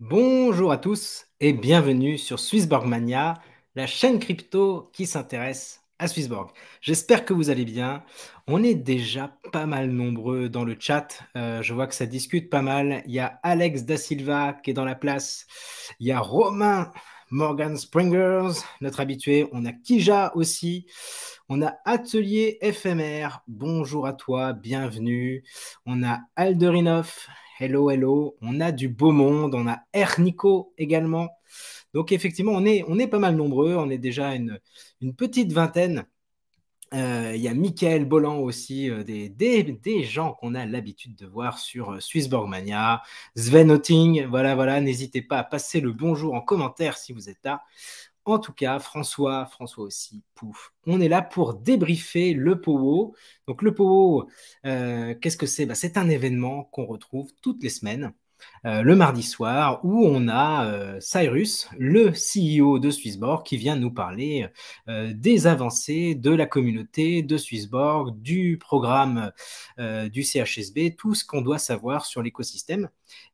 Bonjour à tous et bienvenue sur SwissBorgmania, la chaîne crypto qui s'intéresse à Swissborg. J'espère que vous allez bien. On est déjà pas mal nombreux dans le chat. Euh, je vois que ça discute pas mal. Il y a Alex Da Silva qui est dans la place. Il y a Romain Morgan Springers, notre habitué. On a Kija aussi. On a Atelier FMR. Bonjour à toi, bienvenue. On a Alderinoff. Hello, hello. On a du beau monde. On a Ernico également. Donc, effectivement, on est, on est pas mal nombreux. On est déjà une, une petite vingtaine. Euh, il y a Michael Bolland aussi, euh, des, des, gens qu'on a l'habitude de voir sur euh, Swissborgmania, Sven Hotting, voilà, voilà, n'hésitez pas à passer le bonjour en commentaire si vous êtes là. En tout cas, François, François aussi, pouf. On est là pour débriefer le POWO. Donc le POWO, euh, qu'est-ce que c'est bah, C'est un événement qu'on retrouve toutes les semaines euh, le mardi soir où on a euh, Cyrus, le CEO de Swissborg, qui vient nous parler euh, des avancées de la communauté de Swissborg, du programme du CHSB, tout ce qu'on doit savoir sur l'écosystème.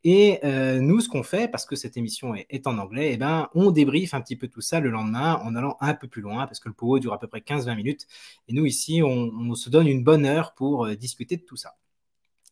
Et nous, ce qu'on fait, parce que cette émission est, en anglais, eh ben, on débriefe un petit peu tout ça le lendemain en allant un peu plus loin, parce que le POO dure à peu près 15-20 minutes. Et nous, ici, on se donne une bonne heure pour discuter de tout ça.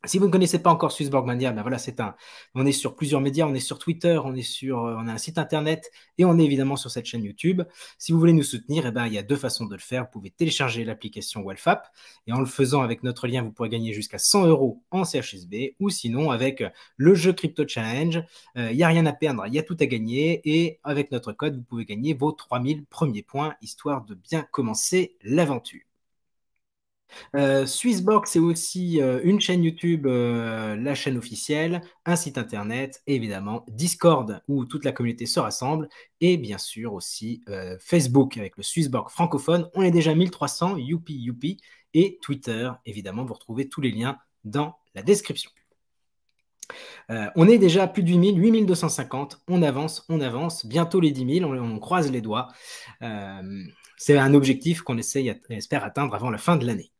Si vous ne connaissez pas encore Suisse ben voilà, c'est un, on est sur plusieurs médias, on est sur Twitter, on est sur, euh, on a un site internet et on est évidemment sur cette chaîne YouTube. Si vous voulez nous soutenir, eh ben, il y a deux façons de le faire. Vous pouvez télécharger l'application Walfap et en le faisant avec notre lien, vous pourrez gagner jusqu'à 100 euros en CHSB ou sinon avec le jeu Crypto Challenge. Euh, il y n'y a rien à perdre, il y a tout à gagner et avec notre code, vous pouvez gagner vos 3000 premiers points histoire de bien commencer l'aventure. Euh, Swissbox, c'est aussi euh, une chaîne YouTube, euh, la chaîne officielle, un site internet, évidemment Discord où toute la communauté se rassemble, et bien sûr aussi Facebook avec le Swissbox francophone. On est déjà 1300, youpi youpi, et Twitter, évidemment, vous retrouvez tous les liens dans la description. on est déjà plus de 8000, 8250, on avance, on avance, bientôt les 10 000, on, croise les doigts. c'est un objectif qu'on essaye, espère atteindre avant la fin de l'année.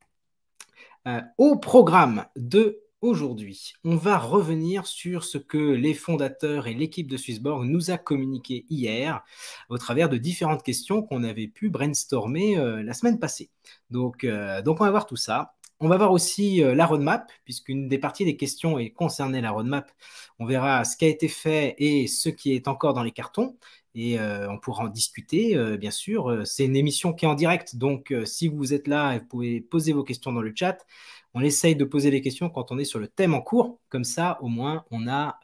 Euh, au programme de aujourd'hui, on va revenir sur ce que les fondateurs et l'équipe de Swissborg nous a communiqué hier au travers de différentes questions qu'on avait pu brainstormer euh, la semaine passée. Donc, euh, donc on va voir tout ça. On va voir aussi la roadmap, puisqu'une des parties des questions est concernée la roadmap. On verra ce qui a été fait et ce qui est encore dans les cartons et euh, on pourra en discuter, euh, bien sûr. Euh, c'est une émission qui est en direct, donc si vous êtes là, vous pouvez poser vos questions dans le chat. On essaye de poser les questions quand on est sur le thème en cours, comme ça au moins on a,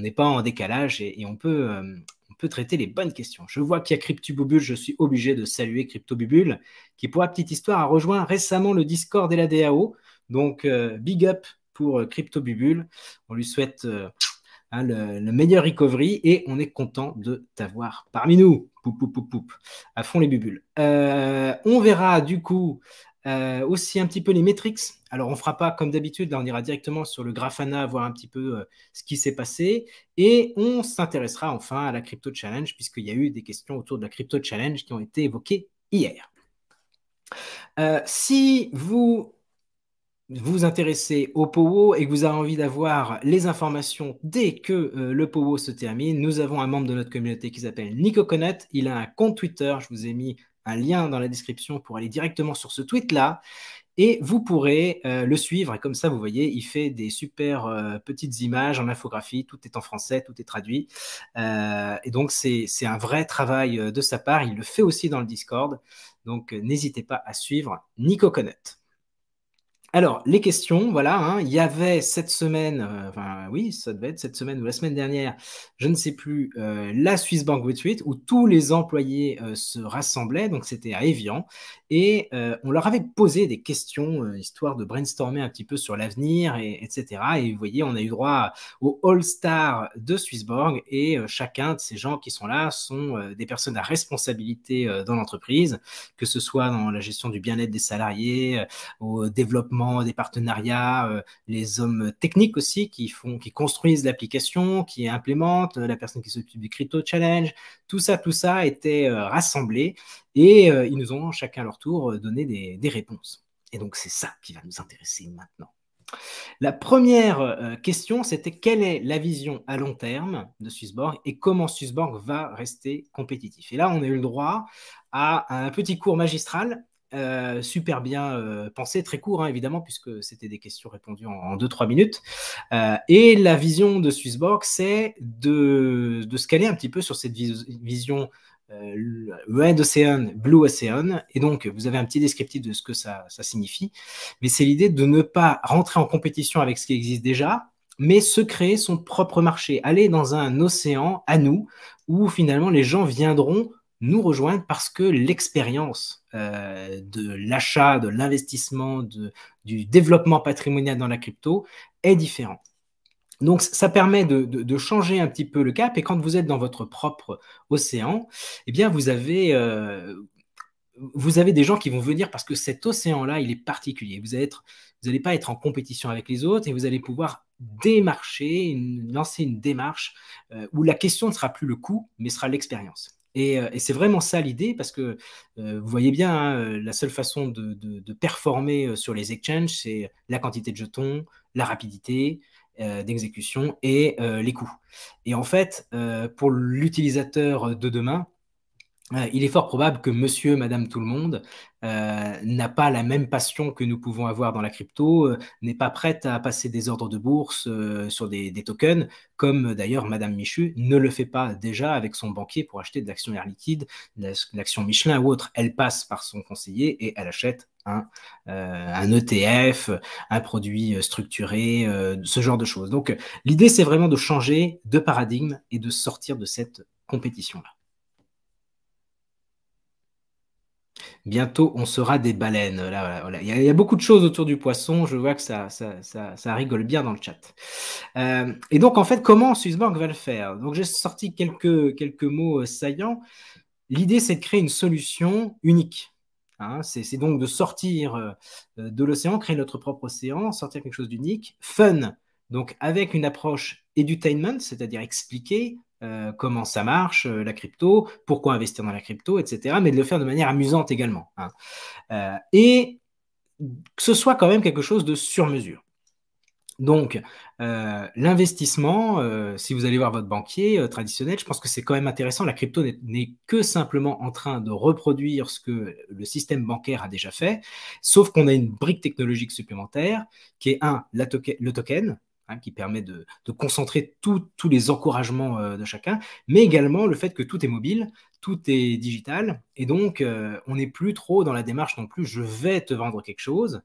n'est pas en décalage et, on peut, on peut traiter les bonnes questions. Je vois qu'il y a CryptoBubule, je suis obligé de saluer CryptoBubule, qui pour la petite histoire a rejoint récemment le Discord et la DAO. Donc big up pour CryptoBubule. On lui souhaite Hein, le, meilleur recovery et on est content de t'avoir parmi nous. Poup, poup, à fond les bubules. Euh, on verra du coup euh, aussi un petit peu les métriques. Alors, on ne fera pas comme d'habitude, là, on ira directement sur le Grafana, voir un petit peu euh, ce qui s'est passé. Et on s'intéressera enfin à la Crypto Challenge, puisqu'il y a eu des questions autour de la Crypto Challenge qui ont été évoquées hier. si vous vous vous intéressez au POWO et que vous avez envie d'avoir les informations dès que euh, le POWO se termine, nous avons un membre de notre communauté qui s'appelle Nico Connett. Il a un compte Twitter. Je vous ai mis un lien dans la description pour aller directement sur ce tweet-là. Et vous pourrez euh, le suivre. Et comme ça, vous voyez, il fait des super euh, petites images en infographie. Tout est en français, tout est traduit. et donc, c'est un vrai travail de sa part. Il le fait aussi dans le Discord. Donc, n'hésitez pas à suivre Nico Connett. Alors, les questions, voilà. Hein. il y avait cette semaine, euh, enfin oui, ça devait être cette semaine ou la semaine dernière, je ne sais plus, euh, la Swiss Bank Retreat où tous les employés euh, se rassemblaient. Donc, c'était à Evian. Et on leur avait posé des questions, histoire de brainstormer un petit peu sur l'avenir, etc. Et vous voyez, on a eu droit au All-Star de Swissborg. Et chacun de ces gens qui sont là sont des personnes à responsabilité dans l'entreprise, que ce soit dans la gestion du bien-être des salariés, au développement des partenariats, euh, les hommes techniques aussi qui font, qui construisent l'application, qui implémentent, euh, la personne qui s'occupe du crypto challenge, tout ça, tout ça était euh, rassemblé et ils nous ont chacun à leur tour donné des, réponses. Et donc c'est ça qui va nous intéresser maintenant. La première question, c'était quelle est la vision à long terme de Swissborg et comment Swissborg va rester compétitif. Et là, on a eu le droit à un petit cours magistral euh, super bien euh, pensé, très court hein, évidemment, puisque c'était des questions répondues en 2-3 minutes. Euh, et la vision de Swissborg, c'est de, se caler un petit peu sur cette vision Red Ocean, Blue Ocean. Et donc, vous avez un petit descriptif de ce que ça signifie. Mais c'est l'idée de ne pas rentrer en compétition avec ce qui existe déjà, mais se créer son propre marché, aller dans un océan à nous, où finalement les gens viendront nous rejoindre parce que l'expérience euh, de l'achat, de l'investissement, du développement patrimonial dans la crypto est différente. Donc, ça permet de, changer un petit peu le cap. Et quand vous êtes dans votre propre océan, eh bien, vous avez, euh, vous avez des gens qui vont venir parce que cet océan-là, il est particulier. Vous n'allez vous pas être en compétition avec les autres et vous allez pouvoir démarcher, lancer une démarche euh, où la question ne sera plus le coût, mais sera l'expérience. Euh, et, c'est vraiment ça l'idée, parce que euh, vous voyez bien, hein, euh, la seule façon de, performer sur les exchanges, c'est la quantité de jetons, la rapidité d'exécution et les coûts. Et en fait, pour l'utilisateur de demain, euh, il est fort probable que monsieur, madame, tout le monde euh, n'a pas la même passion que nous pouvons avoir dans la crypto, euh, n'est pas prête à passer des ordres de bourse sur des, tokens, comme d'ailleurs madame Michu ne le fait pas déjà avec son banquier pour acheter de l'action Air Liquide, l'action Michelin ou autre. Elle passe par son conseiller et elle achète un, un ETF, un produit structuré, ce genre de choses. Donc l'idée, c'est vraiment de changer de paradigme et de sortir de cette compétition-là. Bientôt, on sera des baleines. Il, y a, beaucoup de choses autour du poisson. Je vois que ça, rigole bien dans le chat. Euh, et donc, en fait, comment SwissBank va le faire Donc, j'ai sorti quelques, quelques mots euh, saillants. L'idée, c'est de créer une solution unique. Hein. c'est donc de sortir euh, de l'océan, créer notre propre océan, sortir quelque chose d'unique, fun, donc avec une approche edutainment, c'est-à-dire expliquer euh, comment ça marche, euh, la crypto, pourquoi investir dans la crypto, etc. Mais de le faire de manière amusante également. Hein. Euh, et que ce soit quand même quelque chose de sur mesure. Donc, l'investissement, si vous allez voir votre banquier traditionnel, je pense que c'est quand même intéressant. La crypto n'est que simplement en train de reproduire ce que le système bancaire a déjà fait, sauf qu'on a une brique technologique supplémentaire qui est, un, le token, Hein, qui permet de, concentrer tous les encouragements euh, de chacun, mais également le fait que tout est mobile, tout est digital, et donc euh, on n'est plus trop dans la démarche non plus je vais te vendre quelque chose.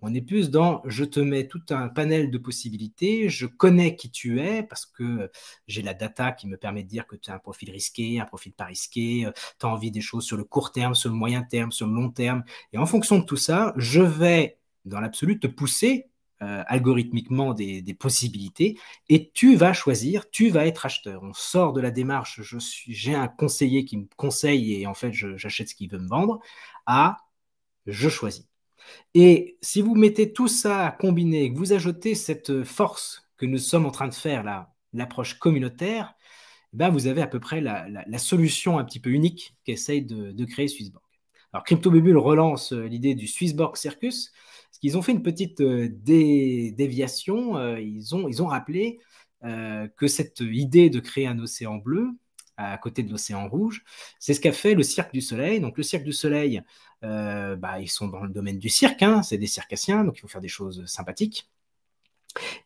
On est plus dans je te mets tout un panel de possibilités, je connais qui tu es parce que j'ai la data qui me permet de dire que tu as un profil risqué, un profil pas risqué, euh, tu as envie des choses sur le court terme, sur le moyen terme, sur le long terme. Et en fonction de tout ça, je vais dans l'absolu te pousser euh, algorithmiquement des, possibilités et tu vas choisir, tu vas être acheteur. On sort de la démarche, je suis, j'ai un conseiller qui me conseille et en fait j'achète ce qu'il veut me vendre, à je choisis. Et si vous mettez tout ça à combiner que vous ajoutez cette force que nous sommes en train de faire là, l'approche communautaire, eh ben vous avez à peu près la, solution un petit peu unique qu'essaye de, de créer Swissborg. Alors CryptoBubble relance euh, l'idée du Swissborg Circus ils ont fait une petite euh, déviation. Euh, ils ont, ils ont rappelé euh, que cette idée de créer un océan bleu, à côté de l'océan rouge. C'est ce qu'a fait le Cirque du Soleil. Donc le Cirque du Soleil, bah, ils sont dans le domaine du cirque, hein, c'est des circassiens, donc il faut faire des choses sympathiques.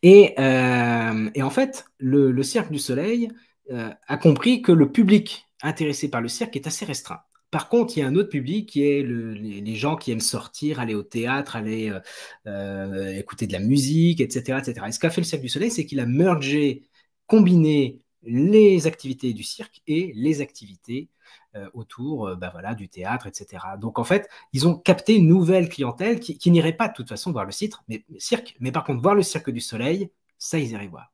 Et, en fait, le, Cirque du Soleil a compris que le public intéressé par le cirque est assez restreint. Par contre, il y a un autre public qui est les, gens qui aiment sortir, aller au théâtre, aller euh, euh, écouter de la musique, etc., Et ce qu'a fait le Cirque du Soleil, c'est qu'il a mergé, combiné les activités du cirque et les activités euh, autour bah voilà, du théâtre, etc. Donc en fait, ils ont capté une nouvelle clientèle qui, n'irait pas de toute façon voir le, cirque, mais, cirque, mais par contre voir le Cirque du Soleil, ça, ils iraient voir.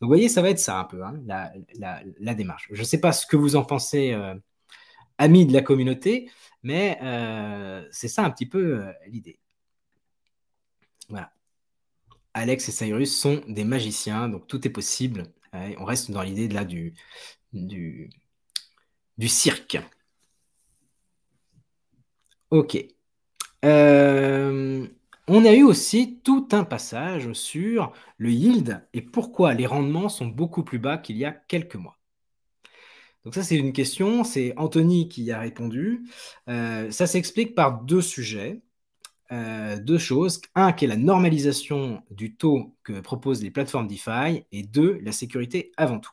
Donc vous voyez, ça va être ça un peu, hein, la, démarche. Je ne sais pas ce que vous en pensez. Amis de la communauté, mais euh, c'est ça un petit peu euh, l'idée. Voilà. Alex et Cyrus sont des magiciens, donc tout est possible. on reste dans l'idée de là du, du, du cirque. Ok. Euh, on a eu aussi tout un passage sur le yield et pourquoi les rendements sont beaucoup plus bas qu'il y a quelques mois. Donc ça, c'est une question, c'est Anthony qui a répondu. Euh, ça s'explique par deux sujets, euh, deux choses. Un, qui est la normalisation du taux que proposent les plateformes DeFi, et deux, la sécurité avant tout.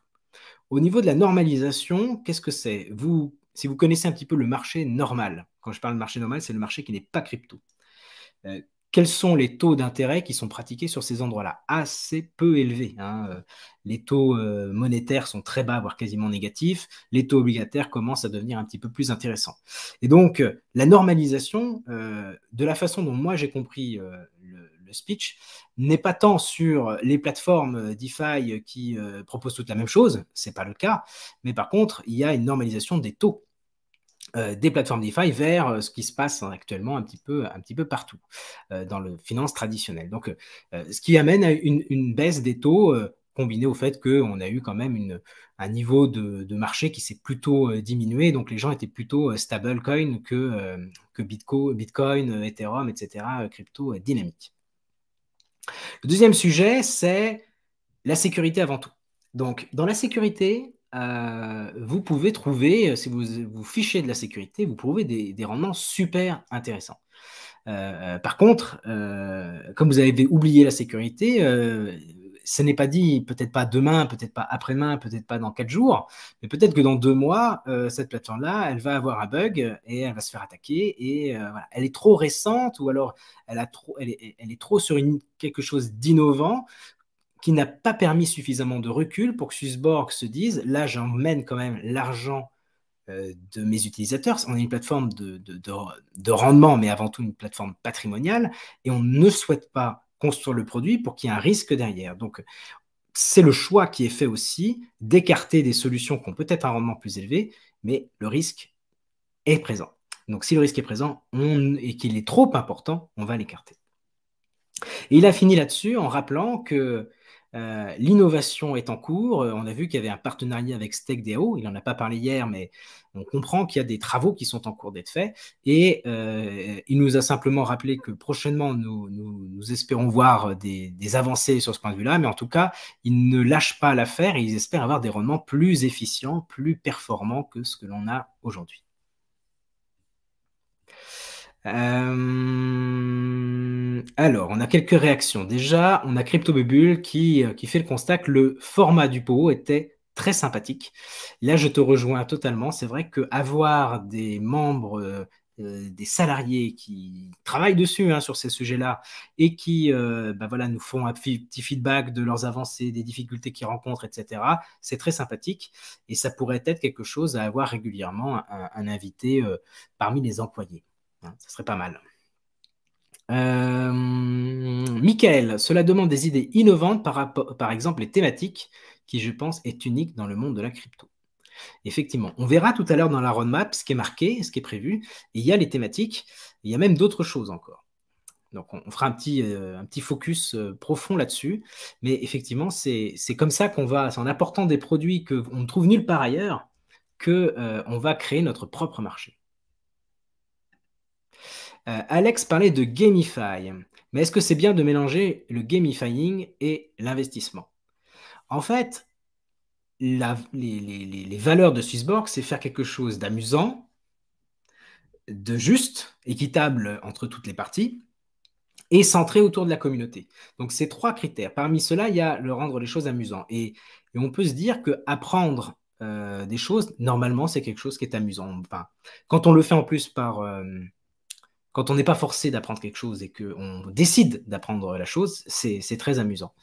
Au niveau de la normalisation, qu'est-ce que c'est Vous, si vous connaissez un petit peu le marché normal, quand je parle de marché normal, c'est le marché qui n'est pas crypto. Euh, quels sont les taux d'intérêt qui sont pratiqués sur ces endroits-là Assez peu élevés. Hein, euh, les taux euh, monétaires sont très bas, voire quasiment négatifs. Les taux obligataires commencent à devenir un petit peu plus intéressants. Et donc, euh, la normalisation, de la façon dont moi j'ai compris le, speech, n'est pas tant sur les plateformes DeFi qui proposent toute la même chose, c'est pas le cas, mais par contre, il y a une normalisation des taux. Euh, des plateformes DeFi vers euh, ce qui se passe hein, actuellement un petit peu, un petit peu partout euh, dans le finance traditionnel Donc, ce qui amène à une, baisse des taux combinée au fait qu'on a eu quand même un niveau de, marché qui s'est plutôt diminué. Donc, les gens étaient plutôt stablecoin que, que Bitcoin, Bitcoin, Ethereum, etc., crypto dynamique. Le deuxième sujet, c'est la sécurité avant tout. Donc, dans la sécurité, euh, vous pouvez trouver, euh, si vous vous fichez de la sécurité, vous pouvez des, des rendements super intéressants. Euh, par contre, comme vous avez oublié la sécurité, ce n'est pas dit, peut-être pas demain, peut-être pas après-demain, peut-être pas dans quatre jours, mais peut-être que dans deux mois, cette plateforme-là, elle va avoir un bug et elle va se faire attaquer. Et elle est trop récente ou alors elle, a trop, elle, est, trop sur une, quelque chose d'innovant qui n'a pas permis suffisamment de recul pour que Susborg se dise là, j'emmène quand même l'argent euh, de mes utilisateurs. On est une plateforme de, de, rendement, mais avant tout une plateforme patrimoniale, et on ne souhaite pas construire le produit pour qu'il y ait un risque derrière. Donc, c'est le choix qui est fait aussi d'écarter des solutions qui ont peut-être un rendement plus élevé, mais le risque est présent. Donc, si le risque est présent et qu'il est trop important, on va l'écarter. il a fini là-dessus en rappelant que euh, l'innovation est en cours. Euh, on a vu qu'il y avait un partenariat avec Stegdeo. Il n'en a pas parlé hier, mais on comprend qu'il y a des travaux qui sont en cours d'être faits. Et euh, il nous a simplement rappelé que prochainement, nous, espérons voir des, des, avancées sur ce point de vue-là. Mais en tout cas, ils ne lâchent pas l'affaire et ils espèrent avoir des rendements plus efficients, plus performants que ce que l'on a aujourd'hui. Euh, alors, on a quelques réactions. Déjà, on a Cryptobubble qui, euh, qui fait le constat que le format du PO était très sympathique. Là, je te rejoins totalement. C'est vrai qu'avoir des membres euh, des salariés qui travaillent dessus hein, sur ces sujets-là et qui bah voilà, nous font un petit feedback de leurs avancées, des difficultés qu'ils rencontrent, etc. C'est très sympathique et ça pourrait être quelque chose à avoir régulièrement un, invité parmi les employés ce hein, ça serait pas mal. Euh, Michael, cela demande des idées innovantes par, par exemple les thématiques, qui je pense est unique dans le monde de la crypto. Effectivement, on verra tout à l'heure dans la roadmap ce qui est marqué, ce qui est prévu. il y a les thématiques, il y a même d'autres choses encore. Donc on, fera un petit, euh, un petit focus euh, profond là-dessus. Mais effectivement, c'est comme ça qu'on va, c'est en apportant des produits qu'on ne trouve nulle part ailleurs, qu'on on va créer notre propre marché. Euh, Alex parlait de gamify, mais est-ce que c'est bien de mélanger le gamifying et l'investissement En fait, les, valeurs de Swissborg, c'est faire quelque chose d'amusant, de juste, équitable entre toutes les parties, et centré autour de la communauté. Donc ces trois critères. Parmi ceux-là, il y a le rendre les choses amusantes. Et, on peut se dire que apprendre euh, des choses, normalement, c'est quelque chose qui est amusant. quand on le fait en plus par, euh, quand on n'est pas forcé d'apprendre quelque chose et qu'on décide d'apprendre la chose, c'est très amusant.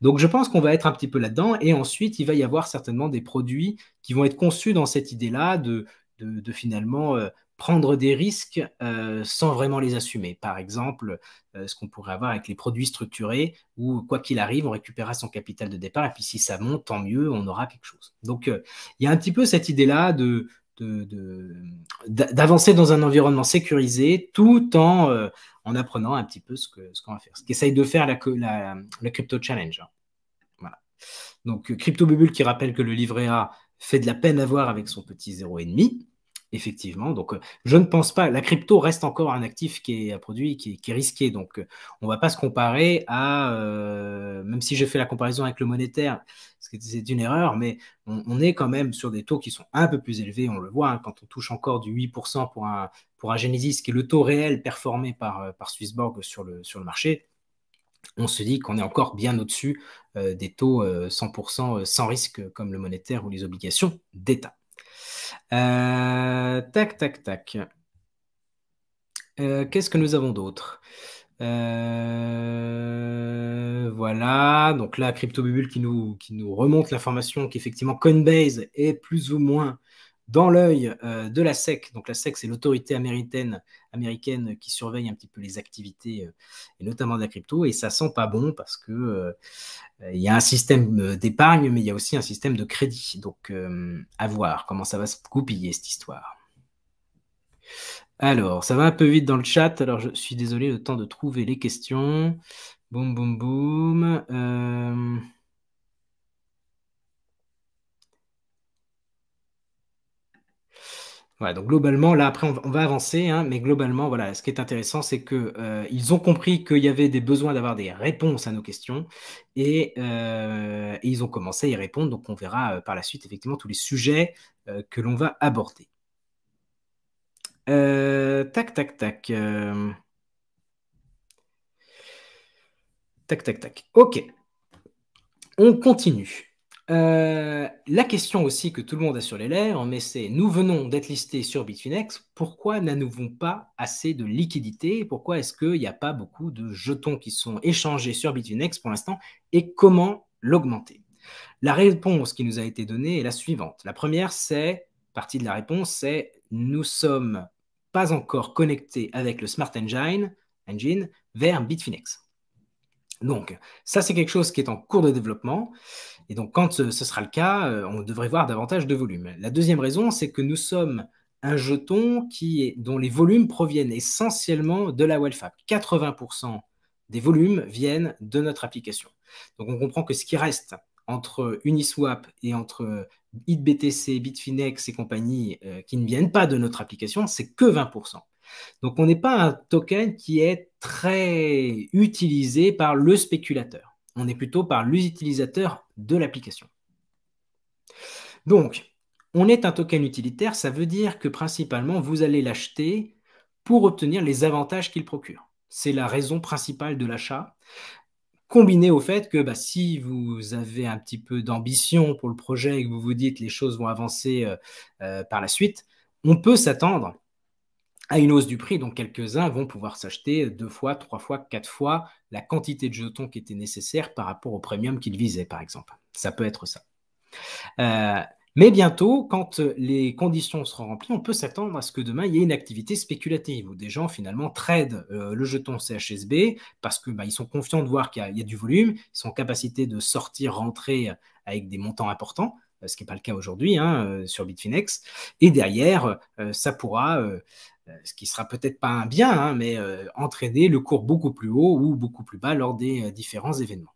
Donc je pense qu'on va être un petit peu là-dedans et ensuite il va y avoir certainement des produits qui vont être conçus dans cette idée-là de, de, finalement euh, prendre des risques euh, sans vraiment les assumer. Par exemple, euh, ce qu'on pourrait avoir avec les produits structurés où quoi qu'il arrive, on récupérera son capital de départ et puis si ça monte, tant mieux, on aura quelque chose. Donc il y a un petit peu cette idée-là de d'avancer dans un environnement sécurisé tout en, euh, en apprenant un petit peu ce qu'on va faire. Ce qu'essaye de faire la, Crypto Challenge. Donc, euh, Crypto Bubble qui rappelle que le livret A fait de la peine à voir avec son petit 0,5. Effectivement, donc euh, je ne pense pas. La crypto reste encore un actif qui est un produit qui est, risqué, donc euh, on ne va pas se comparer à. Euh, même si j'ai fait la comparaison avec le monétaire, c'est une erreur, mais on, est quand même sur des taux qui sont un peu plus élevés. On le voit hein, quand on touche encore du 8% pour un pour un Genesis, qui est le taux réel performé par par Swissborg sur le sur le marché. On se dit qu'on est encore bien au-dessus des taux 100% sans risque comme le monétaire ou les obligations d'État. Euh, tac, tac, tac. Euh, qu'est-ce que nous avons d'autre euh, voilà, donc là, CryptoBubble qui nous, qui nous remonte l'information qu'effectivement Coinbase est plus ou moins dans l'œil de la SEC. Donc la SEC, c'est l'autorité américaine américaine qui surveille un petit peu les activités, euh, et notamment de la crypto. Et ça sent pas bon parce que euh, y a un système euh, d'épargne, mais il y a aussi un système de crédit. Donc, à voir comment ça va se goupiller cette histoire. Alors, ça va un peu vite dans le chat. Alors, je suis désolé, le temps de trouver les questions. Boum, boum, boum. Voilà, donc globalement, là après on va avancer, hein, mais globalement, voilà, ce qui est intéressant, c'est qu'ils euh, ont compris qu'il y avait des besoins d'avoir des réponses à nos questions et, euh, ils ont commencé à y répondre. Donc on verra euh, par la suite effectivement tous les sujets que l'on va aborder. tac, tac, tac. Tac, tac, tac. Ok. On continue. Euh, la question aussi que tout le monde a sur les lèvres, mais c'est nous venons d'être listés sur Bitfinex, pourquoi n'avons-nous pas assez de liquidités Pourquoi est-ce qu'il n'y a pas beaucoup de jetons qui sont échangés sur Bitfinex pour l'instant Et comment l'augmenter La réponse qui nous a été donnée est la suivante. La première, c'est, partie de la réponse, c'est nous sommes pas encore connectés avec le Smart Engine, engine vers Bitfinex. Donc, ça, c'est quelque chose qui est en cours de développement. Et donc, quand euh, ce sera le cas, euh, on devrait voir davantage de volumes. La deuxième raison, c'est que nous sommes un jeton qui dont les volumes proviennent essentiellement de la WellFab. 80% des volumes viennent de notre application. Donc, on comprend que ce qui reste entre Uniswap et entre HitBTC, Bitfinex et compagnie euh, qui ne viennent pas de notre application, c'est que 20%. Donc on n'est pas un token qui est très utilisé par le spéculateur. On est plutôt par l'utilisateur de l'application. Donc, on est un token utilitaire, ça veut dire que principalement, vous allez l'acheter pour obtenir les avantages qu'il procure. C'est la raison principale de l'achat, combiné au fait que bah, si vous avez un petit peu d'ambition pour le projet et que vous vous dites les choses vont avancer euh, euh, par la suite, on peut s'attendre à une hausse du prix. Donc quelques-uns vont pouvoir s'acheter deux fois, trois fois, quatre fois la quantité de jetons qui était nécessaire par rapport au premium qu'ils visaient, par exemple. Ça peut être ça. Euh, mais bientôt, quand les conditions seront remplies, on peut s'attendre à ce que demain, il y ait une activité spéculative où des gens finalement tradent euh, le jeton CHSB parce qu'ils bah, sont confiants de voir qu'il y, a du volume, ils sont en capacité de sortir, rentrer avec des montants importants, euh, ce qui n'est pas le cas aujourd'hui hein, sur Bitfinex. Et derrière, ça pourra euh, ce qui sera peut-être pas un bien, hein, mais euh, entraîner le cours beaucoup plus haut ou beaucoup plus bas lors des euh, différents événements.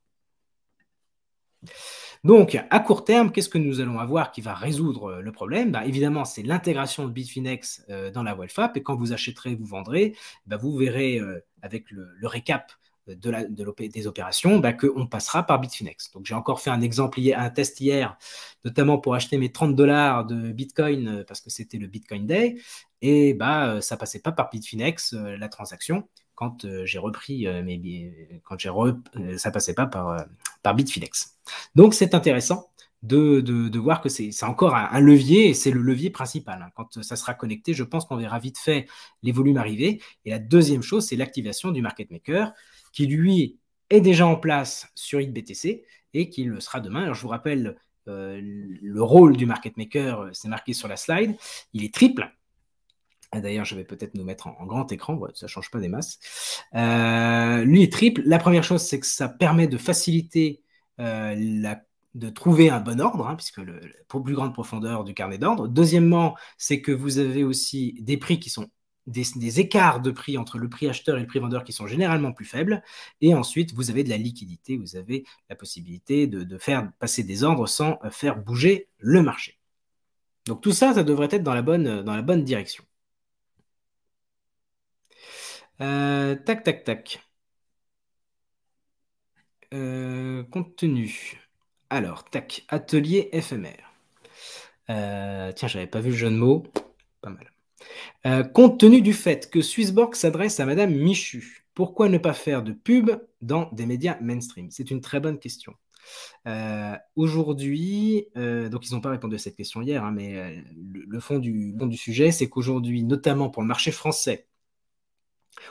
Donc, à court terme, qu'est-ce que nous allons avoir qui va résoudre le problème bah, Évidemment, c'est l'intégration de Bitfinex dans la WealthApp. Et quand vous achèterez, vous vendrez, bah, vous verrez avec le, le récap de, des opérations, bah, qu'on passera par Bitfinex. Donc j'ai encore fait un exemple, un test hier, notamment pour acheter mes 30 dollars de Bitcoin euh, parce que c'était le Bitcoin Day, et bah euh, ça passait pas par Bitfinex euh, la transaction quand j'ai repris mes quand j'ai ça passait pas par Bitfinex. Donc c'est intéressant. De, voir que c'est encore un, un, levier et c'est le levier principal. Hein. Quand ça sera connecté, je pense qu'on verra vite fait les volumes arriver. Et la deuxième chose, c'est l'activation du market maker qui lui est déjà en place sur IBTC et qui le sera demain. je vous rappelle euh, le rôle du market maker, euh, c'est marqué sur la slide, il est triple. Ah, d'ailleurs, je vais peut-être nous mettre en, grand écran, ça ne change pas des masses. Euh, lui est triple. La première chose, c'est que ça permet de faciliter de trouver un bon ordre, hein, puisque pour plus grande profondeur du carnet d'ordre. Deuxièmement, c'est que vous avez aussi des prix qui sont des, écarts de prix entre le prix acheteur et le prix vendeur qui sont généralement plus faibles. Et ensuite, vous avez de la liquidité, vous avez la possibilité de, faire passer des ordres sans euh, faire bouger le marché. Donc tout ça, ça devrait être dans la bonne, euh, dans la bonne direction. Euh, tac, tac, tac. contenu. Alors, tac, atelier fmr Tiens, tiens, j'avais pas vu le jeu de mots. Pas mal. Euh, compte tenu du fait que Swissborg s'adresse à Madame Michu, pourquoi ne pas faire de pub dans des médias mainstream C'est une très bonne question. Euh, aujourd'hui, euh, donc ils n'ont pas répondu à cette question hier, hein, mais le, fond du, fond du sujet, c'est qu'aujourd'hui, notamment pour le marché français,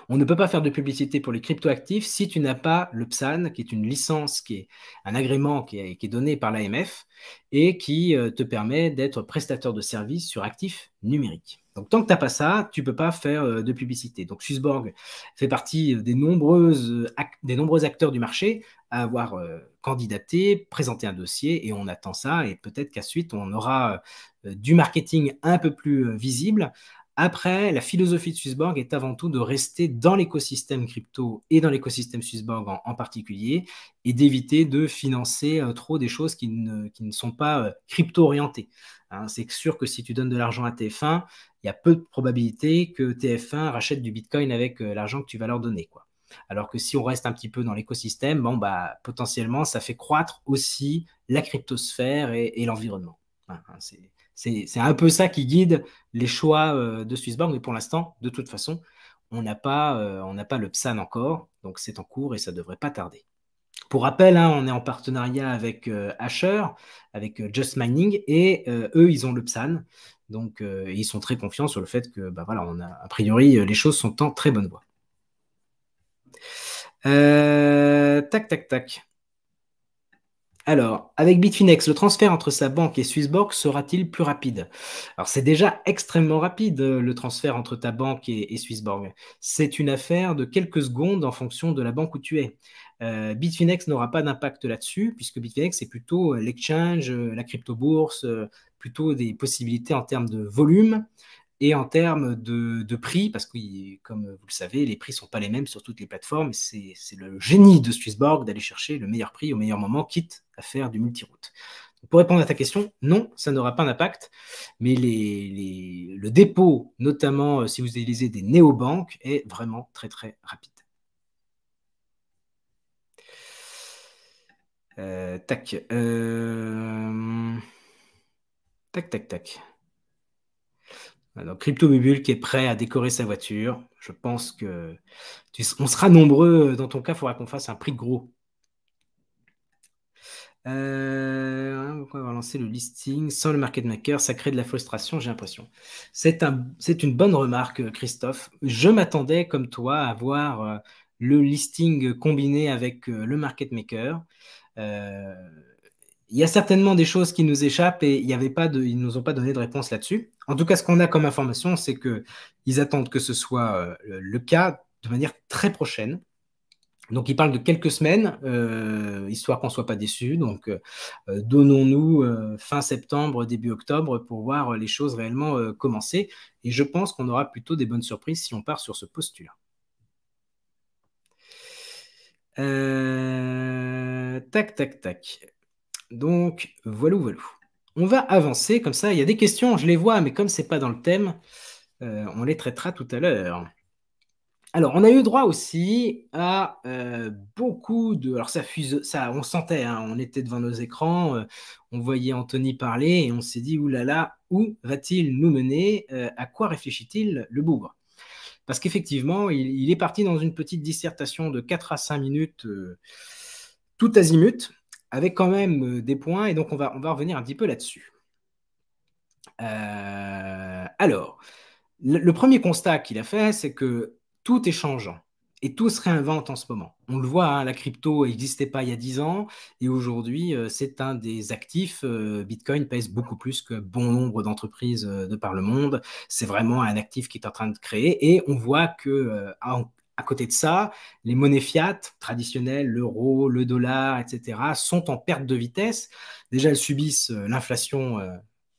on ne peut pas faire de publicité pour les cryptoactifs si tu n'as pas le PSAN, qui est une licence, qui est un agrément qui est, donné par l'AMF et qui euh, te permet d'être prestateur de services sur actifs numériques. Donc, tant que tu n'as pas ça, tu ne peux pas faire euh, de publicité. Donc, Susborg fait partie euh, des, nombreux acteurs du marché à avoir candidaté, présenté un dossier et on attend ça. Et peut-être qu'à suite, on aura du marketing un peu plus visible après, la philosophie de Swissborg est avant tout de rester dans l'écosystème crypto et dans l'écosystème Swissborg en, particulier et d'éviter de financer euh, trop des choses qui ne, qui ne sont pas euh, crypto-orientées. Hein. c'est sûr que si tu donnes de l'argent à TF1, il y a peu de probabilité que TF1 rachète du Bitcoin avec euh, l'argent que tu vas leur donner. Alors que si on reste un petit peu dans l'écosystème, bon, bah, potentiellement, ça fait croître aussi la cryptosphère et, l'environnement. Hein, hein, c'est un peu ça qui guide les choix euh, de SwissBank. mais pour l'instant, de toute façon, on n'a pas, euh, pas, le PSAN encore, donc c'est en cours et ça devrait pas tarder. Pour rappel, hein, on est en partenariat avec euh, Asher, avec Just Mining, et eux, ils ont le PSAN. Donc, ils sont très confiants sur le fait que, bah, voilà, on a, a priori, les choses sont en très bonne voie. tac, tac, tac. Alors, avec Bitfinex, le transfert entre sa banque et Swissborg sera-t-il plus rapide Alors, c'est déjà extrêmement rapide euh, le transfert entre ta banque et, Swissborg. C'est une affaire de quelques secondes en fonction de la banque où tu es. Euh, Bitfinex n'aura pas d'impact là-dessus, puisque Bitfinex, c'est plutôt euh, l'exchange, la crypto-bourse, plutôt des possibilités en termes de volume, et en termes de, prix, parce que comme vous le savez, les prix ne sont pas les mêmes sur toutes les plateformes, c'est le génie de Swissborg d'aller chercher le meilleur prix au meilleur moment, quitte à faire du multiroute. Pour répondre à ta question, non, ça n'aura pas d'impact, mais le dépôt, notamment euh, si vous utilisez des néobanques, est vraiment très très rapide. Euh, euh, tac. Tac, tac, tac. Euh, donc, Crypto qui est prêt à décorer sa voiture. Je pense que on sera nombreux. Euh, dans ton cas, il faudra qu'on fasse un prix gros. On va lancer le listing sans le market maker Ça crée de la frustration, j'ai l'impression. C'est un, une bonne remarque, euh, Christophe. Je m'attendais, comme toi, à voir le listing combiné avec le market maker il y a certainement des choses qui nous échappent et il pas ils ne nous ont pas donné de réponse là-dessus. En tout cas, ce qu'on a comme information, c'est qu'ils attendent que ce soit euh, le cas de manière très prochaine. Donc, ils parlent de quelques semaines, euh, histoire qu'on ne soit pas déçus. Donc, euh, donnons-nous fin septembre, début octobre pour voir les choses réellement commencer. Et je pense qu'on aura plutôt des bonnes surprises si on part sur ce postulat. tac, tac, tac. Donc, voilà, voilà. On va avancer comme ça. Il y a des questions, je les vois, mais comme c'est pas dans le thème, euh, on les traitera tout à l'heure. Alors, on a eu droit aussi à euh, beaucoup de. Alors, ça fuse, ça, on sentait, hein, on était devant nos écrans, euh, on voyait Anthony parler et on s'est dit, oulala, où va-t-il nous mener À quoi réfléchit-il le bougre Parce qu'effectivement, il, il, est parti dans une petite dissertation de 4 à 5 minutes, tout azimut, avec quand même euh, des points, et donc on va, on va revenir un petit peu là-dessus. Euh, alors, le, premier constat qu'il a fait, c'est que tout est changeant et tout se réinvente en ce moment. On le voit, hein, la crypto n'existait pas il y a 10 ans, et aujourd'hui, euh, c'est un des actifs. Bitcoin pèse beaucoup plus que bon nombre d'entreprises de par le monde. C'est vraiment un actif qui est en train de créer, et on voit que à côté de ça, les monnaies fiat traditionnelles, l'euro, le dollar, etc., sont en perte de vitesse. Déjà, elles subissent euh, l'inflation euh,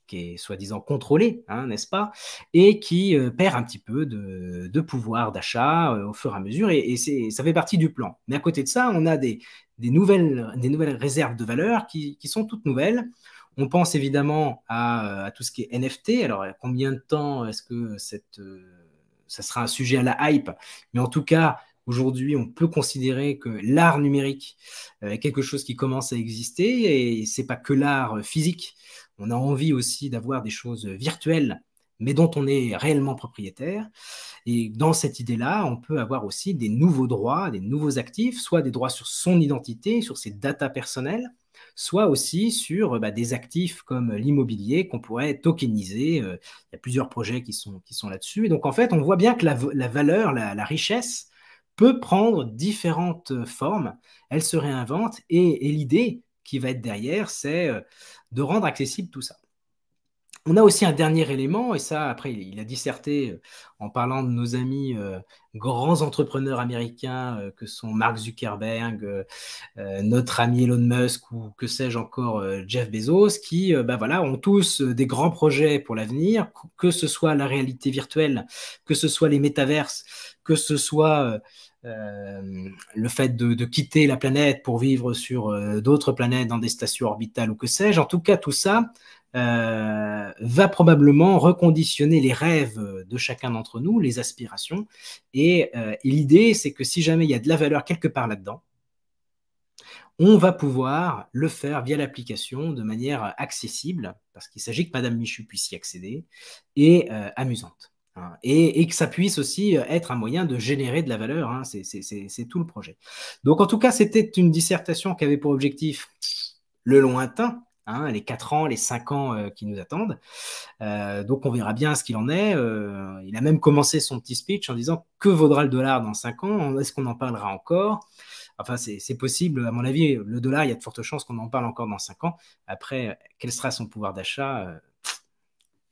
qui est soi-disant contrôlée, hein, n'est-ce pas, et qui euh, perd un petit peu de, pouvoir d'achat au fur et à mesure, et, ça fait partie du plan. Mais à côté de ça, on a des, nouvelles, des nouvelles, réserves de valeur qui, sont toutes nouvelles. On pense évidemment à, à, tout ce qui est NFT. Alors, combien de temps est-ce que cette ça sera un sujet à la hype. Mais en tout cas, aujourd'hui, on peut considérer que l'art numérique euh, est quelque chose qui commence à exister et c'est pas que l'art euh, physique. On a envie aussi d'avoir des choses virtuelles, mais dont on est réellement propriétaire. Et dans cette idée-là, on peut avoir aussi des nouveaux droits, des nouveaux actifs, soit des droits sur son identité, sur ses datas personnelles, soit aussi sur bah, des actifs comme l'immobilier qu'on pourrait tokeniser. Euh, il y a plusieurs projets qui sont, qui sont là-dessus. Et donc, en fait, on voit bien que la, valeur, la, richesse peut prendre différentes euh, formes. Elle se réinvente et l'idée qui va être derrière, c'est euh, de rendre accessible tout ça. On a aussi un dernier élément, et ça, après, il a disserté euh, en parlant de nos amis euh, grands entrepreneurs américains euh, que sont Mark Zuckerberg, notre ami Elon Musk ou que sais-je encore, Jeff Bezos, qui bah voilà, ont tous des grands projets pour l'avenir, que ce soit la réalité virtuelle, que ce soit les métaverses, que ce soit euh, le fait de, quitter la planète pour vivre sur euh, d'autres planètes dans des stations orbitales ou que sais-je. En tout cas, tout ça euh, va probablement reconditionner les rêves de chacun d'entre nous, les aspirations. Et, et l'idée, c'est que si jamais il y a de la valeur quelque part là-dedans, on va pouvoir le faire via l'application de manière accessible, parce qu'il s'agit que Madame Michu puisse y accéder, et amusante. Hein, et, que ça puisse aussi euh, être un moyen de générer de la valeur. Hein, c'est tout le projet. Donc, en tout cas, c'était une dissertation qui avait pour objectif le lointain, hein, les 4 ans, les 5 ans euh, qui nous attendent. Euh, donc on verra bien ce qu'il en est. il a même commencé son petit speech en disant que vaudra le dollar dans 5 ans, est-ce qu'on en parlera encore Enfin, c'est possible, à mon avis, le dollar, il y a de fortes chances qu'on en parle encore dans 5 ans. Après, quel sera son pouvoir d'achat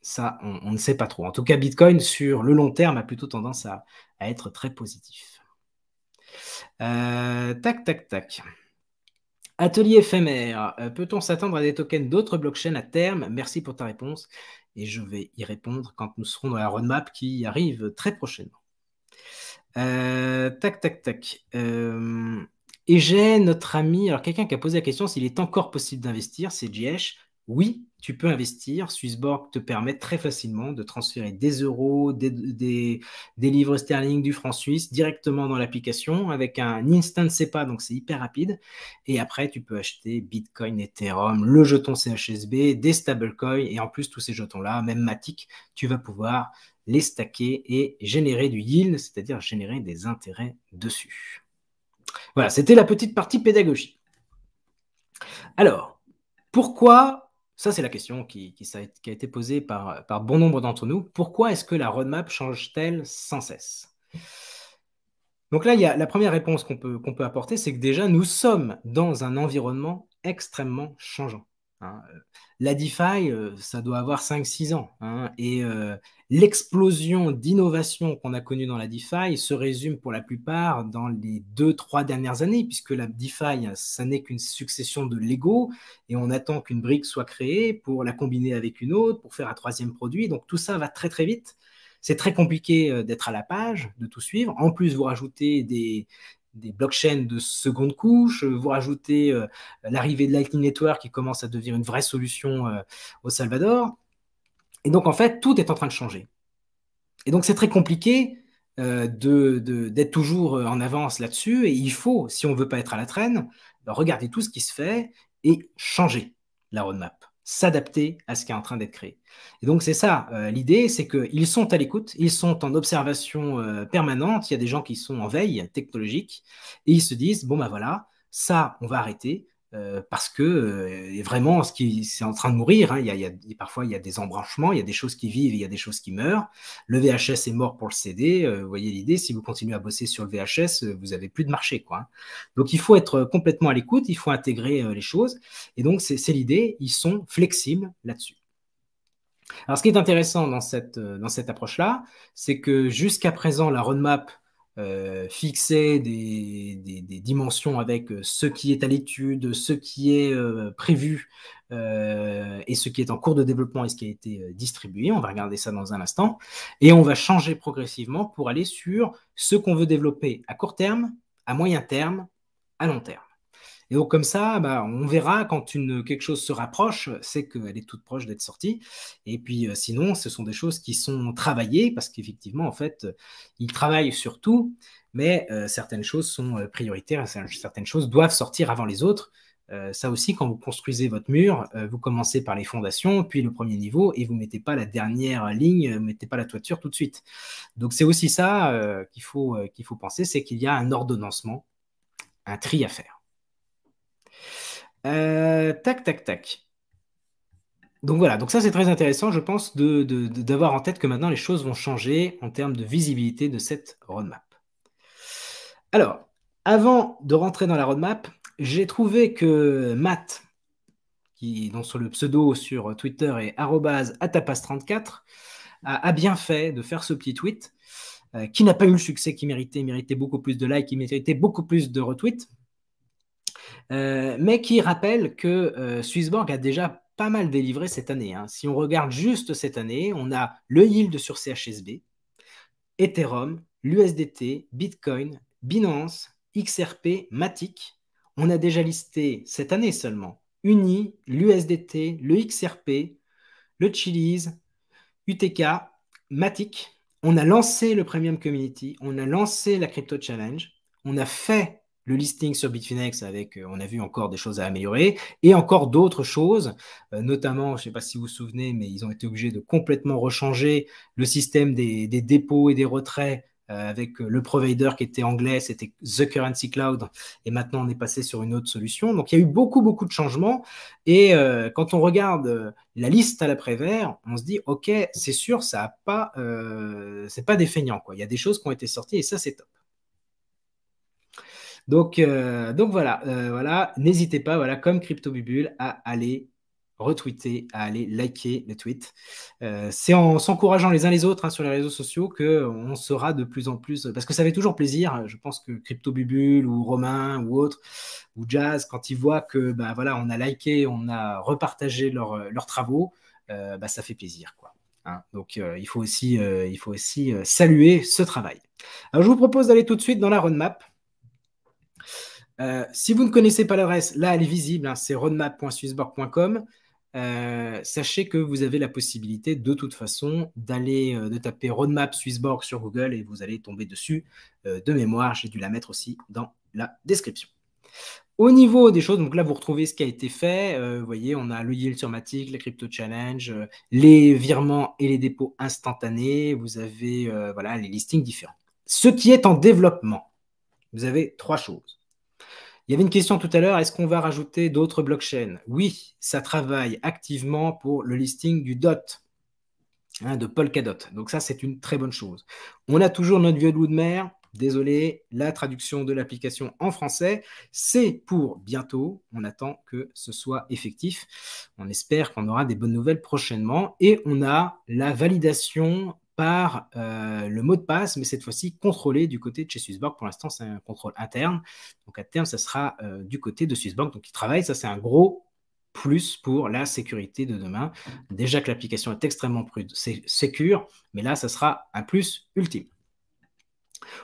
ça, on, ne sait pas trop. En tout cas, Bitcoin, sur le long terme, a plutôt tendance à, être très positif. Euh, tac, tac, tac. Atelier éphémère, euh, peut-on s'attendre à des tokens d'autres blockchains à terme Merci pour ta réponse et je vais y répondre quand nous serons dans la roadmap qui arrive très prochainement. Euh, tac, tac, tac. et j'ai notre ami, alors quelqu'un qui a posé la question s'il est encore possible d'investir, c'est JH. Oui, tu peux investir. Swissborg te permet très facilement de transférer des euros, des, livres sterling, du franc suisse directement dans l'application avec un instant SEPA, donc c'est hyper rapide. Et après, tu peux acheter Bitcoin, Ethereum, le jeton CHSB, des stablecoins et en plus, tous ces jetons-là, même Matic, tu vas pouvoir les stacker et générer du yield, c'est-à-dire générer des intérêts dessus. Voilà, c'était la petite partie pédagogie. Alors, pourquoi ça, c'est la question qui, a été posée par, bon nombre d'entre nous. Pourquoi est-ce que la roadmap change-t-elle sans cesse Donc là, il y a la première réponse qu'on peut, peut apporter, c'est que déjà, nous sommes dans un environnement extrêmement changeant. Hein. La DeFi, euh, ça doit avoir 5-6 ans. Hein. et euh, l'explosion d'innovation qu'on a connue dans la DeFi se résume pour la plupart dans les 2-3 dernières années, puisque la DeFi, ça n'est qu'une succession de Lego, et on attend qu'une brique soit créée pour la combiner avec une autre, pour faire un troisième produit. Donc tout ça va très très vite. C'est très compliqué euh, d'être à la page, de tout suivre. En plus, vous rajoutez des, des blockchains de seconde couche, euh, vous rajoutez euh, l'arrivée de Lightning Network qui commence à devenir une vraie solution euh, au Salvador. Et donc, en fait, tout est en train de changer. Et donc, c'est très compliqué d'être toujours en avance là-dessus. Et il faut, si on ne veut pas être à la traîne, bah, regarder tout ce qui se fait et changer la roadmap s'adapter à ce qui est en train d'être créé. Et donc c'est ça, euh, l'idée, c'est qu'ils sont à l'écoute, ils sont en observation euh, permanente, il y a des gens qui sont en veille technologique, et ils se disent, bon ben bah voilà, ça, on va arrêter, euh, parce que euh, vraiment, ce qui c'est en train de mourir. Hein. Il, parfois, il y a des embranchements, il y a des choses qui vivent, il y a des choses qui meurent. Le VHS est mort pour le CD. Euh, vous voyez l'idée, si vous continuez à bosser sur le VHS, vous avez plus de marché, quoi. Hein. Donc, il faut être complètement à l'écoute, il faut intégrer les choses. Et donc, c'est l'idée. Ils sont flexibles là-dessus. Alors, ce qui est intéressant dans cette, dans cette approche-là, c'est que jusqu'à présent, la roadmap euh, fixer des, dimensions avec euh, ce qui est à l'étude, ce qui est euh, prévu et ce qui est en cours de développement et ce qui a été distribué. On va regarder ça dans un instant. Et on va changer progressivement pour aller sur ce qu'on veut développer à court terme, à moyen terme, à long terme. Et donc comme ça, bah, on verra quand quelque chose se rapproche, c'est qu'elle est toute proche d'être sortie. Et puis euh, sinon, ce sont des choses qui sont travaillées parce qu'effectivement, en fait, ils travaillent sur tout, mais euh, certaines choses sont euh, prioritaires, certaines choses doivent sortir avant les autres. ça aussi, quand vous construisez votre mur, vous commencez par les fondations, puis le premier niveau, et vous ne mettez pas la dernière ligne, vous ne mettez pas la toiture tout de suite. Donc c'est aussi ça qu'il faut, qu'il faut penser, c'est qu'il y a un ordonnancement, un tri à faire. Euh, tac, tac, tac. Donc voilà, donc ça c'est très intéressant, je pense, d'avoir en tête que maintenant les choses vont changer en termes de visibilité de cette roadmap. Alors, avant de rentrer dans la roadmap, j'ai trouvé que Matt, qui dont sur le pseudo sur Twitter est @atapas34, a, bien fait de faire ce petit tweet, euh, qui n'a pas eu le succès qu'il méritait, il méritait beaucoup plus de likes, il méritait beaucoup plus de retweets, euh, mais qui rappelle que euh, Swissborg a déjà pas mal délivré cette année. Hein. Si on regarde juste cette année, on a le yield sur CHSB, Ethereum, l'USDT, Bitcoin, Binance, XRP, Matic. On a déjà listé cette année seulement Uni, l'USDT, le XRP, le Chili's, UTK, Matic. On a lancé le Premium Community, on a lancé la Crypto Challenge, on a fait le listing sur Bitfinex avec, euh, on a vu encore des choses à améliorer et encore d'autres choses, euh, notamment, je ne sais pas si vous vous souvenez, mais ils ont été obligés de complètement rechanger le système des, dépôts et des retraits euh, avec le provider qui était anglais, c'était The Currency Cloud, et maintenant on est passé sur une autre solution. Donc il y a eu beaucoup, beaucoup de changements, et quand on regarde la liste à l'après-vert, on se dit, ok, c'est sûr, ça n'a pas, c'est pas des quoi. Il y a des choses qui ont été sorties, et ça c'est top. Euh, donc, voilà, euh, voilà. n'hésitez pas, voilà, comme CryptoBubule, à aller retweeter, à aller liker le tweet. Euh, c'est en s'encourageant les uns les autres hein, sur les réseaux sociaux qu'on sera de plus en plus, parce que ça fait toujours plaisir, je pense que CryptoBubule ou Romain ou autre, ou Jazz, quand ils voient que bah, voilà, on a liké, on a repartagé leurs travaux, bah, ça fait plaisir. Quoi. Hein. Donc il faut aussi, il faut aussi saluer ce travail. je vous propose d'aller tout de suite dans la roadmap. Euh, si vous ne connaissez pas l'adresse, là, elle est visible, hein, c'est roadmap.swissborg.com. Euh, sachez que vous avez la possibilité de toute façon d'aller euh, de taper roadmap Swissborg sur Google et vous allez tomber dessus de mémoire. J'ai dû la mettre aussi dans la description. Au niveau des choses, donc là vous retrouvez ce qui a été fait. vous voyez, on a le yield sur Matic, les crypto challenge, les virements et les dépôts instantanés. Vous avez voilà les listings différents. Ce qui est en développement, vous avez trois choses. Il y avait une question tout à l'heure, est-ce qu'on va rajouter d'autres blockchains Oui, ça travaille activement pour le listing du DOT, hein, de Polkadot. Donc ça, c'est une très bonne chose. On a toujours notre vieux loup de mer. Désolé, la traduction de l'application en français, c'est pour bientôt. On attend que ce soit effectif. On espère qu'on aura des bonnes nouvelles prochainement. Et on a la validation par euh, le mot de passe, mais cette fois-ci contrôlé du côté de chez SwissBank Pour l'instant, c'est un contrôle interne. Donc à terme, ça sera euh, du côté de SwissBank Donc ils travaillent. Ça, c'est un gros plus pour la sécurité de demain. Déjà que l'application est extrêmement c'est sécure, mais là, ça sera un plus ultime.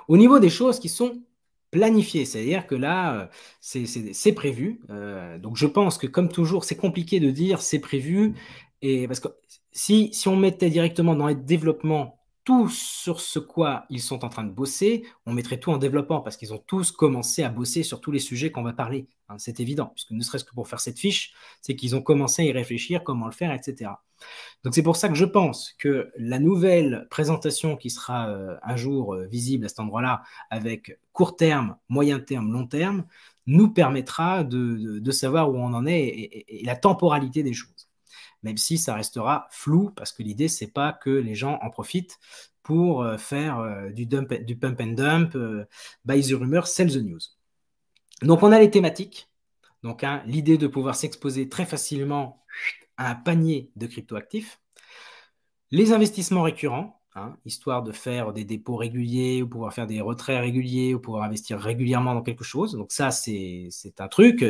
Au niveau des choses qui sont planifiées, c'est-à-dire que là, euh, c'est prévu. donc je pense que comme toujours, c'est compliqué de dire c'est prévu, et parce que si, on mettait directement dans les développements tout sur ce quoi ils sont en train de bosser, on mettrait tout en développement parce qu'ils ont tous commencé à bosser sur tous les sujets qu'on va parler. Hein, c'est évident, puisque ne serait-ce que pour faire cette fiche, c'est qu'ils ont commencé à y réfléchir, comment le faire, etc. Donc c'est pour ça que je pense que la nouvelle présentation qui sera euh, un jour euh, visible à cet endroit-là, avec court terme, moyen terme, long terme, nous permettra de, savoir où on en est et la temporalité des choses même si ça restera flou, parce que l'idée, c'est pas que les gens en profitent pour euh, faire euh, du, dump, du pump and dump, euh, buy the rumor, sell the news. Donc, on a les thématiques. Donc, hein, l'idée de pouvoir s'exposer très facilement à un panier de cryptoactifs. Les investissements récurrents, hein, histoire de faire des dépôts réguliers ou pouvoir faire des retraits réguliers ou pouvoir investir régulièrement dans quelque chose. Donc, ça, c'est un truc.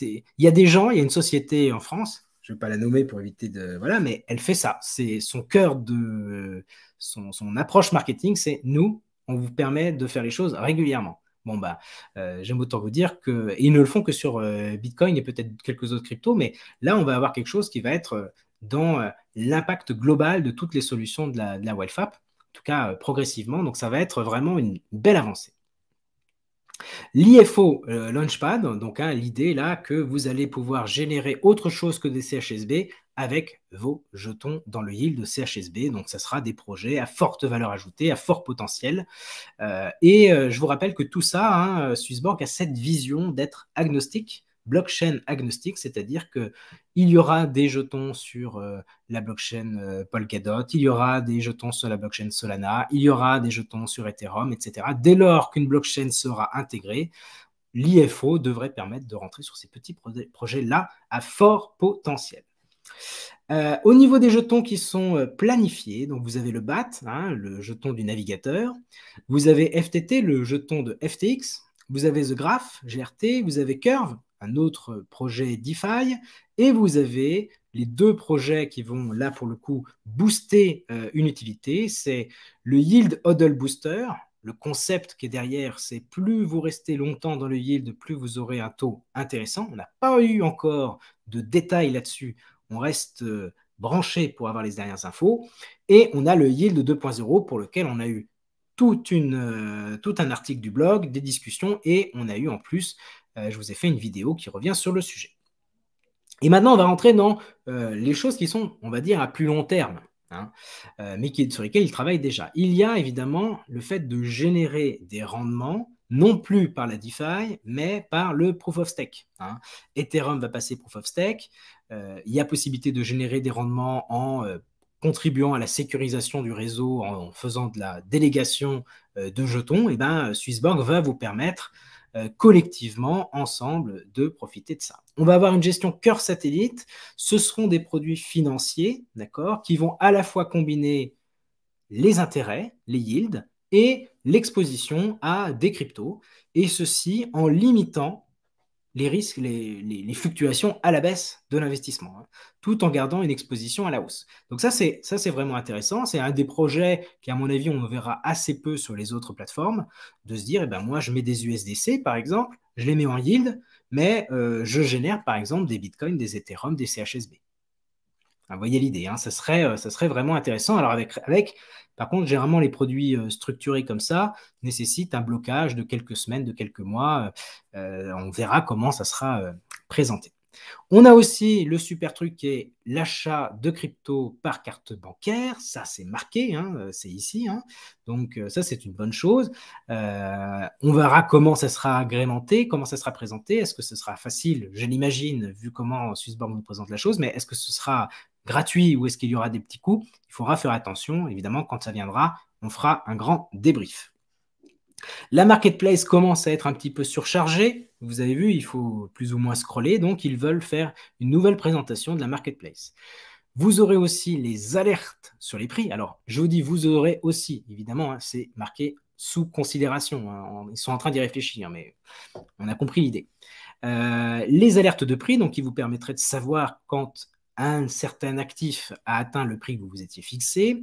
Il y a des gens, il y a une société en France je ne vais pas la nommer pour éviter de. Voilà, mais elle fait ça. C'est son cœur de. Son, approche marketing, c'est nous, on vous permet de faire les choses régulièrement. Bon, bah, euh, j'aime autant vous dire que. ils ne le font que sur euh, Bitcoin et peut-être quelques autres cryptos, mais là, on va avoir quelque chose qui va être euh, dans l'impact global de toutes les solutions de la, de la en tout cas progressivement. Donc, ça va être vraiment une belle avancée. L'IFO euh, Launchpad, donc hein, l'idée là que vous allez pouvoir générer autre chose que des CHSB avec vos jetons dans le yield de CHSB. Donc, ça sera des projets à forte valeur ajoutée, à fort potentiel. Euh, et euh, je vous rappelle que tout ça, hein, a cette vision d'être agnostique blockchain agnostique, c'est-à-dire que il y aura des jetons sur euh, la blockchain euh, Polkadot, il y aura des jetons sur la blockchain Solana, il y aura des jetons sur Ethereum, etc. Dès lors qu'une blockchain sera intégrée, l'IFO devrait permettre de rentrer sur ces petits projets-là à fort potentiel. Euh, au niveau des jetons qui sont planifiés, donc vous avez le BAT, hein, le jeton du navigateur, vous avez FTT, le jeton de FTX, vous avez The Graph, GRT, vous avez Curve, un autre projet DeFi, et vous avez les deux projets qui vont là pour le coup booster euh, une utilité, c'est le Yield Hodl Booster. Le concept qui est derrière, c'est plus vous restez longtemps dans le yield, plus vous aurez un taux intéressant. On n'a pas eu encore de détails là-dessus. On reste euh, branché pour avoir les dernières infos. Et on a le yield 2.0 pour lequel on a eu toute une, euh, tout un article du blog, des discussions et on a eu en plus euh, je vous ai fait une vidéo qui revient sur le sujet. Et maintenant, on va rentrer dans euh, les choses qui sont, on va dire, à plus long terme, hein, euh, mais sur lesquelles il travaillent déjà. Il y a évidemment le fait de générer des rendements, non plus par la DeFi, mais par le Proof of Stake. Hein. Ethereum va passer Proof of Stake. il y a possibilité de générer des rendements en contribuant à la sécurisation du réseau, en, faisant de la délégation de jetons. Et eh ben, Swissborg va vous permettre euh, collectivement, ensemble, de profiter de ça. On va avoir une gestion cœur satellite. Ce seront des produits financiers, d'accord, qui vont à la fois combiner les intérêts, les yields, et l'exposition à des cryptos, et ceci en limitant les risques, les, fluctuations à la baisse de l'investissement, hein, tout en gardant une exposition à la hausse. Donc ça, c'est ça, c'est vraiment intéressant. C'est un des projets qui, à mon avis, on verra assez peu sur les autres plateformes, de se dire, eh ben moi, je mets des USDC, par exemple, je les mets en yield, mais euh, je génère, par exemple, des bitcoins, des Ethereum, des CHSB. Vous voyez l'idée, hein. ça, serait, euh, ça serait vraiment intéressant. Alors avec, avec, par contre, généralement, les produits euh, structurés comme ça nécessitent un blocage de quelques semaines, de quelques mois. Euh, on verra comment ça sera présenté. On a aussi le super truc qui est l'achat de crypto par carte bancaire. Ça, c'est marqué, hein, c'est ici. Hein. Donc, ça, c'est une bonne chose. on verra comment ça sera agrémenté, comment ça sera présenté. Est-ce que ce sera facile Je l'imagine, vu comment Swissborg nous présente la chose, mais est-ce que ce sera gratuit ou est-ce qu'il y aura des petits coups Il faudra faire attention. Évidemment, quand ça viendra, on fera un grand débrief. La marketplace commence à être un petit peu surchargée. Vous avez vu, il faut plus ou moins scroller. Donc, ils veulent faire une nouvelle présentation de la marketplace. Vous aurez aussi les alertes sur les prix. Alors, je vous dis, vous aurez aussi, évidemment, hein, c'est marqué sous considération. Hein. Ils sont en train d'y réfléchir, hein, mais on a compris l'idée. Euh, les alertes de prix, donc qui vous permettraient de savoir quand un certain actif a atteint le prix que vous vous étiez fixé,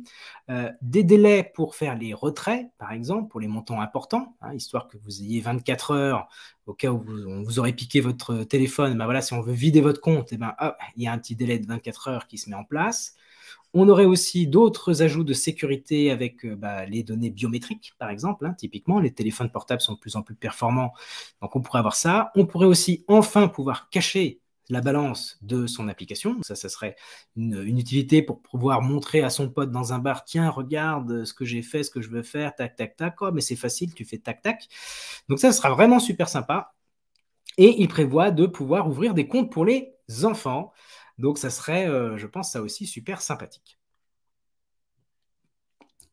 euh, des délais pour faire les retraits, par exemple, pour les montants importants, hein, histoire que vous ayez 24 heures au cas où vous, on vous aurait piqué votre téléphone, ben voilà, si on veut vider votre compte, et eh ben, il y a un petit délai de 24 heures qui se met en place. On aurait aussi d'autres ajouts de sécurité avec euh, bah, les données biométriques, par exemple. Hein, typiquement, les téléphones portables sont de plus en plus performants, donc on pourrait avoir ça. On pourrait aussi enfin pouvoir cacher la balance de son application. Ça, ça serait une, utilité pour pouvoir montrer à son pote dans un bar, tiens, regarde ce que j'ai fait, ce que je veux faire, tac, tac, tac, oh, mais c'est facile, tu fais tac, tac. Donc ça, sera vraiment super sympa. Et il prévoit de pouvoir ouvrir des comptes pour les enfants. Donc ça serait, euh, je pense, ça aussi super sympathique.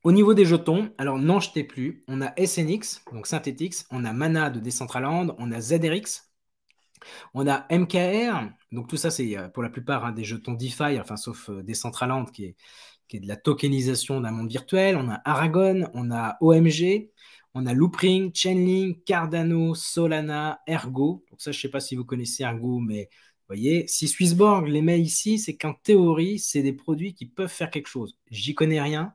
Au niveau des jetons, alors n'en jetez plus, on a SNX, donc Synthetix, on a Mana de Decentraland, on a ZRX, on a MKR, donc tout ça c'est euh, pour la plupart hein, des jetons DeFi, enfin sauf euh, des Decentraland qui est, qui est de la tokenisation d'un monde virtuel. On a Aragon, on a OMG, on a Loopring, Chainlink, Cardano, Solana, Ergo. Donc ça je ne sais pas si vous connaissez Ergo, mais vous voyez, si Swissborg les met ici, c'est qu'en théorie c'est des produits qui peuvent faire quelque chose. J'y connais rien,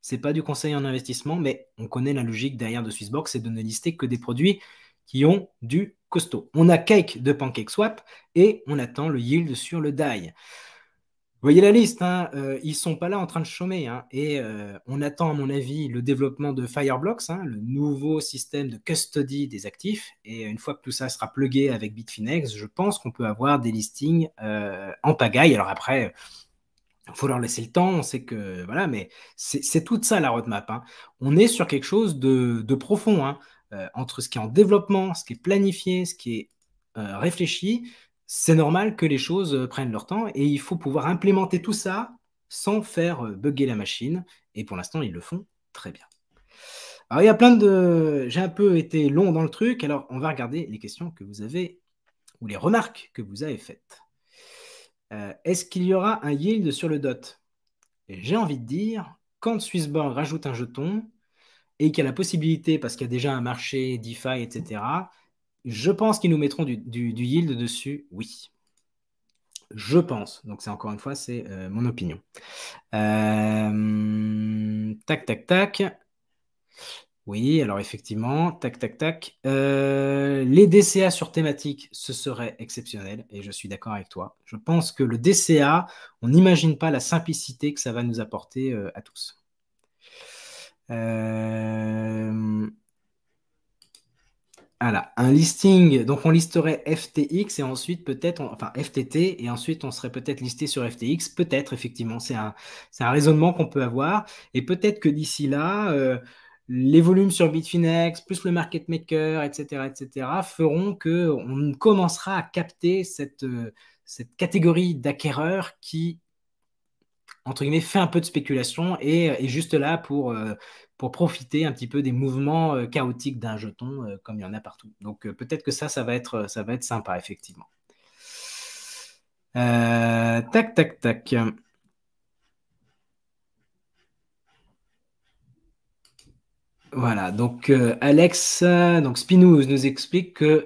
c'est pas du conseil en investissement, mais on connaît la logique derrière de Swissborg, c'est de ne lister que des produits qui ont du on a Cake de PancakeSwap et on attend le yield sur le DAI. Vous voyez la liste, hein, euh, ils ne sont pas là en train de chômer. Hein, et euh, on attend, à mon avis, le développement de Fireblocks, hein, le nouveau système de custody des actifs. Et une fois que tout ça sera plugué avec Bitfinex, je pense qu'on peut avoir des listings euh, en pagaille. Alors après, il faut leur laisser le temps, on sait que. Voilà, mais c'est tout ça la roadmap. On est sur quelque chose de profond. Euh, entre ce qui est en développement, ce qui est planifié, ce qui est euh, réfléchi, c'est normal que les choses euh, prennent leur temps et il faut pouvoir implémenter tout ça sans faire bugger la machine. Et pour l'instant, ils le font très bien. Alors, il y a plein de. J'ai un peu été long dans le truc, alors on va regarder les questions que vous avez ou les remarques que vous avez faites. Est-ce qu'il y aura un yield sur le DOT J'ai envie de dire, quand Swissborg rajoute un jeton, et qui a la possibilité, parce qu'il y a déjà un marché DeFi, etc., je pense qu'ils nous mettront du, yield dessus, oui. Je pense. Donc, c'est encore une fois, c'est euh, mon opinion. Euh, tac, tac, tac. Oui, alors effectivement, tac, tac, tac. Euh, les DCA sur thématique, ce serait exceptionnel et je suis d'accord avec toi. Je pense que le DCA, on n'imagine pas la simplicité que ça va nous apporter à tous. Euh, voilà, un listing. Donc on listerait FTX et ensuite peut-être, enfin FTT et ensuite on serait peut-être listé sur FTX. Peut-être effectivement, c'est un, un, raisonnement qu'on peut avoir. Et peut-être que d'ici là, euh, les volumes sur Bitfinex plus le market maker, etc., etc., feront que on commencera à capter cette, euh, cette catégorie d'acquéreurs qui entre guillemets, fait un peu de spéculation et euh, est juste là pour, euh, pour profiter un petit peu des mouvements euh, chaotiques d'un jeton, comme il y en a partout. Donc peut-être que ça, ça va être, ça va être sympa, effectivement. tac, tac, tac. Voilà, donc Alex, donc Spinous nous explique que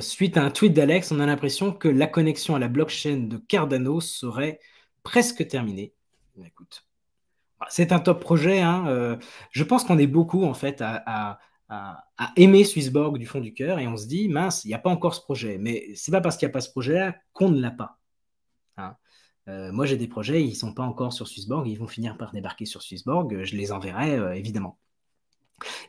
suite à un tweet d'Alex, on a l'impression que la connexion à la blockchain de Cardano serait presque terminé. Bah, écoute, c'est un top projet. Hein, euh, je pense qu'on est beaucoup en fait à, aimer Swissborg du fond du cœur et on se dit mince, il n'y a pas encore ce projet. Mais c'est pas parce qu'il n'y a pas ce projet-là qu'on ne l'a pas. Hein. Euh, moi, j'ai des projets, ils ne sont pas encore sur Swissborg, ils vont finir par débarquer sur Swissborg. Je les enverrai euh, évidemment.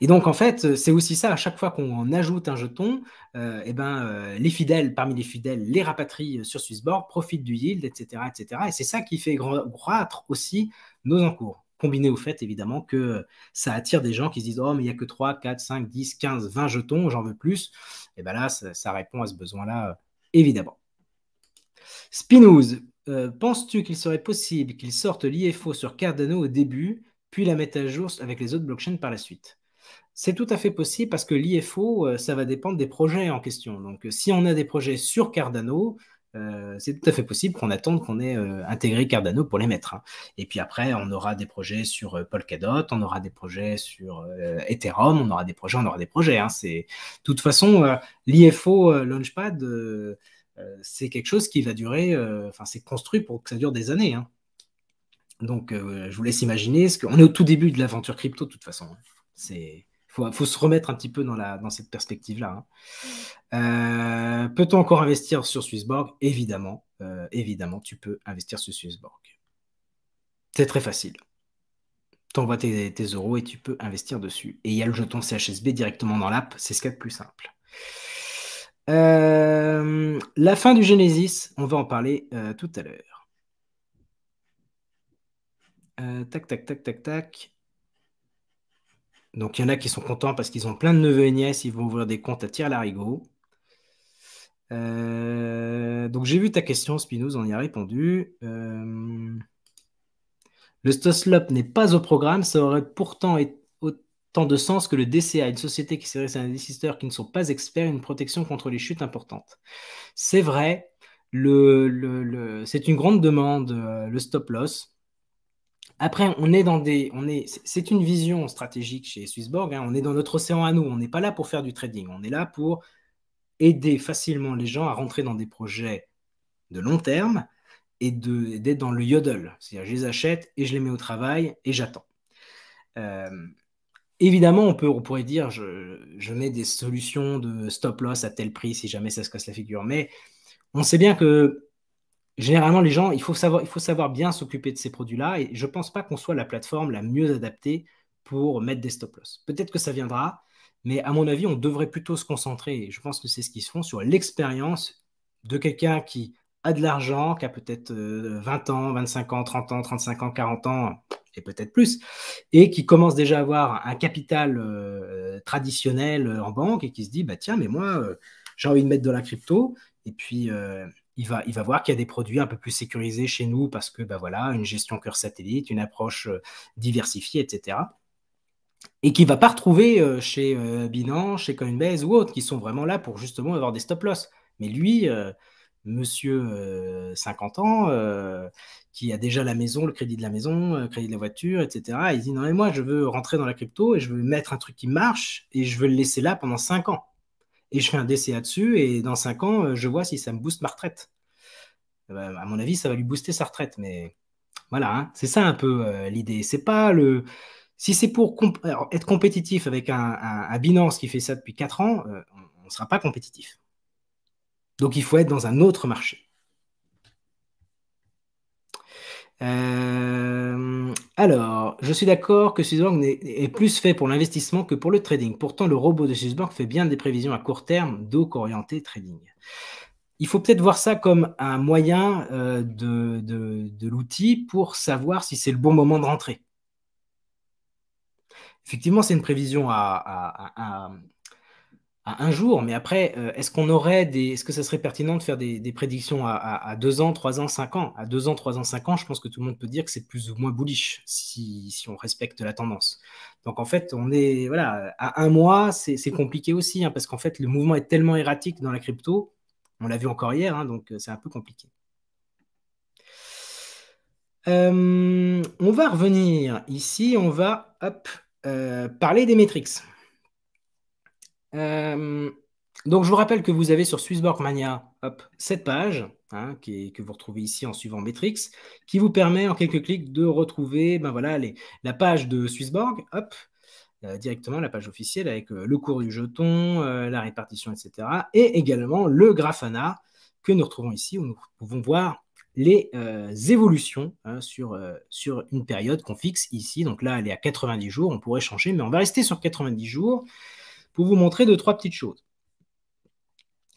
Et donc, en fait, euh, c'est aussi ça, à chaque fois qu'on ajoute un jeton, euh, eh ben, euh, les fidèles, parmi les fidèles, les rapatrient sur Swissborg, profitent du yield, etc. etc. et c'est ça qui fait croître aussi nos encours. Combiné au fait, évidemment, que ça attire des gens qui se disent Oh, mais il n'y a que 3, 4, 5, 10, 15, 20 jetons, j'en veux plus. Et bien là, ça, répond à ce besoin-là, évidemment. Spinoz, penses-tu qu'il serait possible qu'il sorte l'IFO sur Cardano au début puis la mettre à jour avec les autres blockchains par la suite. C'est tout à fait possible parce que l'IFO, euh, ça va dépendre des projets en question. Donc, euh, si on a des projets sur Cardano, euh, c'est tout à fait possible qu'on attende qu'on ait intégré Cardano pour les mettre. Hein. Et puis après, on aura des projets sur Polkadot, on aura des projets sur Ethereum, on aura des projets, on aura des projets. Hein. C'est de toute façon l'IFO Launchpad, c'est quelque chose qui va durer. Enfin, c'est construit pour que ça dure des années. Hein. Donc, euh, je vous laisse imaginer. Ce que... On est au tout début de l'aventure crypto, de toute façon. Hein. C'est. Faut, se remettre un petit peu dans, la, dans cette perspective-là. Hein. Euh, peut-on encore investir sur Swissborg Évidemment, euh, évidemment, tu peux investir sur Swissborg. C'est très facile. Tu envoies tes, tes, euros et tu peux investir dessus. Et il y a le jeton CHSB directement dans l'app, c'est ce qu'il y a de plus simple. la fin du Genesis, on va en parler tout à l'heure tac, tac, tac, tac, tac. Donc, il y en a qui sont contents parce qu'ils ont plein de neveux et nièces, ils vont ouvrir des comptes à tir larigot. donc, j'ai vu ta question, Spinoz, on y a répondu. le le Stoslop n'est pas au programme, ça aurait pourtant autant de sens que le DCA, une société qui s'adresse à des qui ne sont pas experts, une protection contre les chutes importantes. C'est vrai, le, c'est une grande demande, le stop loss. Après, on est dans des, on est, c'est une vision stratégique chez Swissborg. Hein. on est dans notre océan à nous. On n'est pas là pour faire du trading. On est là pour aider facilement les gens à rentrer dans des projets de long terme et d'être dans le yodel. C'est-à-dire, je les achète et je les mets au travail et j'attends. Euh, évidemment, on, peut, on pourrait dire, je, je, mets des solutions de stop loss à tel prix si jamais ça se casse la figure. Mais on sait bien que généralement, les gens, il faut savoir, il faut savoir bien s'occuper de ces produits-là. Et je ne pense pas qu'on soit la plateforme la mieux adaptée pour mettre des stop-loss. Peut-être que ça viendra, mais à mon avis, on devrait plutôt se concentrer, et je pense que c'est ce qu'ils se font, sur l'expérience de quelqu'un qui a de l'argent, qui a peut-être 20 euh, ans, 25 ans, 30 ans, 35 ans, 40 ans, et peut-être plus, et qui commence déjà à avoir un capital euh, traditionnel en banque et qui se dit, bah tiens, mais moi, euh, j'ai envie de mettre de la crypto, et puis il va, voir qu'il y a des produits un peu plus sécurisés chez nous parce que, ben voilà, une gestion cœur satellite, une approche euh, diversifiée, etc. Et qu'il ne va pas retrouver euh, chez euh, Binance, chez Coinbase ou autres, qui sont vraiment là pour justement avoir des stop-loss. Mais lui, monsieur 50 ans, qui a déjà la maison, le crédit de la maison, le crédit de la voiture, etc., il dit non, mais moi, je veux rentrer dans la crypto et je veux mettre un truc qui marche et je veux le laisser là pendant 5 ans et je fais un là dessus, et dans 5 ans, euh, je vois si ça me booste ma retraite. Eh ben, à mon avis, ça va lui booster sa retraite, mais voilà, hein. c'est ça un peu euh, l'idée. C'est pas le. Si c'est pour être compétitif avec un, Binance qui fait ça depuis 4 ans, euh, on ne sera pas compétitif. Donc il faut être dans un autre marché. Euh, alors, je suis d'accord que Swissbank est, plus fait pour l'investissement que pour le trading. Pourtant, le robot de Swissbank fait bien des prévisions à court terme, donc orienté trading. Il faut peut-être voir ça comme un moyen euh, de, l'outil pour savoir si c'est le bon moment de rentrer. Effectivement, c'est une prévision à à un jour, mais après, euh, est-ce qu'on aurait des, est-ce que ça serait pertinent de faire des, prédictions à, deux ans, trois ans, cinq ans À deux ans, trois ans, cinq ans, je pense que tout le monde peut dire que c'est plus ou moins bullish si, on respecte la tendance. Donc en fait, on est voilà à un mois, c'est, compliqué aussi hein, parce qu'en fait, le mouvement est tellement erratique dans la crypto, on l'a vu encore hier, hein, donc euh, c'est un peu compliqué. Euh, on va revenir ici, on va parler des métriques. Euh, donc, je vous rappelle que vous avez sur Swissborg Mania cette page hein, qui que vous retrouvez ici en suivant Matrix, qui vous permet en quelques clics de retrouver ben voilà, la page de Swissborg, hop, euh, directement la page officielle avec euh, le cours du jeton, la répartition, etc. Et également le Grafana que nous retrouvons ici où nous pouvons voir les évolutions hein, sur, sur une période qu'on fixe ici. Donc là, elle est à 90 jours, on pourrait changer, mais on va rester sur 90 jours pour vous montrer deux, trois petites choses.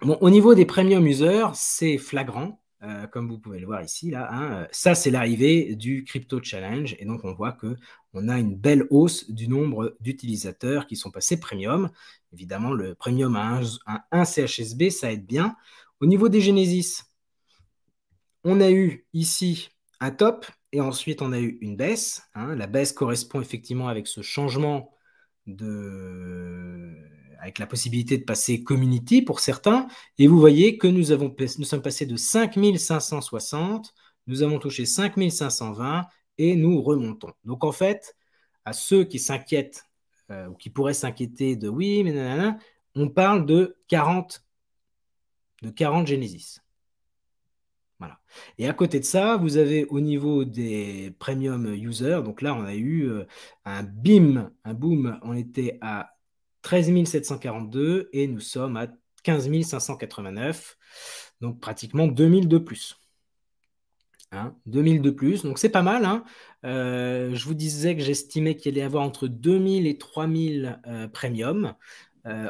Bon, au niveau des premium users, c'est flagrant, euh, comme vous pouvez le voir ici. Là, hein, euh, Ça, c'est l'arrivée du Crypto Challenge. Et donc, on voit que on a une belle hausse du nombre d'utilisateurs qui sont passés premium. Évidemment, le premium à un CHSB, ça aide bien. Au niveau des Genesis, on a eu ici un top et ensuite on a eu une baisse. Hein. La baisse correspond effectivement avec ce changement avec la possibilité de passer community pour certains. Et vous voyez que nous, nous sommes passés de 5560, nous avons touché 5520 et nous remontons. Donc en fait, à ceux qui s'inquiètent euh, ou qui pourraient s'inquiéter de oui, mais nanana, on parle de 40, de 40 Genesis. Et à côté de ça, vous avez au niveau des premium users, donc là, on a eu euh, un bim, un boom. On était à 13 742 et nous sommes à 15 589, donc pratiquement 2000 de plus. Hein, 2000 de plus, donc c'est pas mal. Hein. Euh, je vous disais que j'estimais qu'il allait y avoir entre 2000 et 3000 000 euh, premium,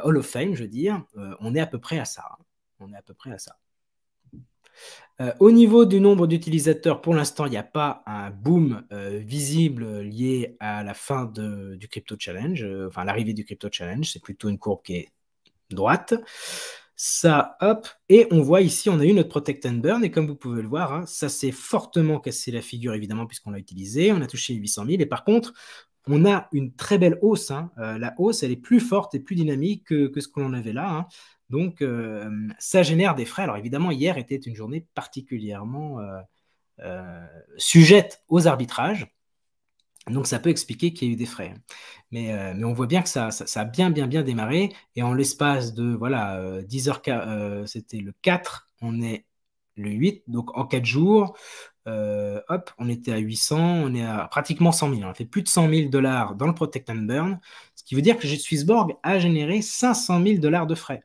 Hall of Fame, je veux dire. on est à peu près à ça. Hein. On est à peu près à ça. Euh, au niveau du nombre d'utilisateurs, pour l'instant, il n'y a pas un boom euh, visible euh, lié à la fin du Crypto Challenge, enfin l'arrivée du Crypto Challenge, c'est plutôt une courbe qui est droite. Ça, hop, et on voit ici, on a eu notre Protect and Burn, et comme vous pouvez le voir, hein, ça s'est fortement cassé la figure, évidemment, puisqu'on l'a utilisé, on a touché 800 000, et par contre, on a une très belle hausse. Hein. la hausse, elle est plus forte et plus dynamique que, ce qu'on en avait là. Hein. Donc, euh, ça génère des frais. Alors, évidemment, hier était une journée particulièrement euh, euh, sujette aux arbitrages. Donc ça peut expliquer qu'il y ait eu des frais. Mais, on voit bien que ça, a bien, bien, bien démarré. Et en l'espace de, voilà, 10 h c'était le 4, on est le 8. Donc en 4 jours, hop, on était à 800, on est à pratiquement 100 000. On a fait plus de 100 000 dollars dans le Protect and Burn, ce qui veut dire que Swissborg a généré 500 000 dollars de frais.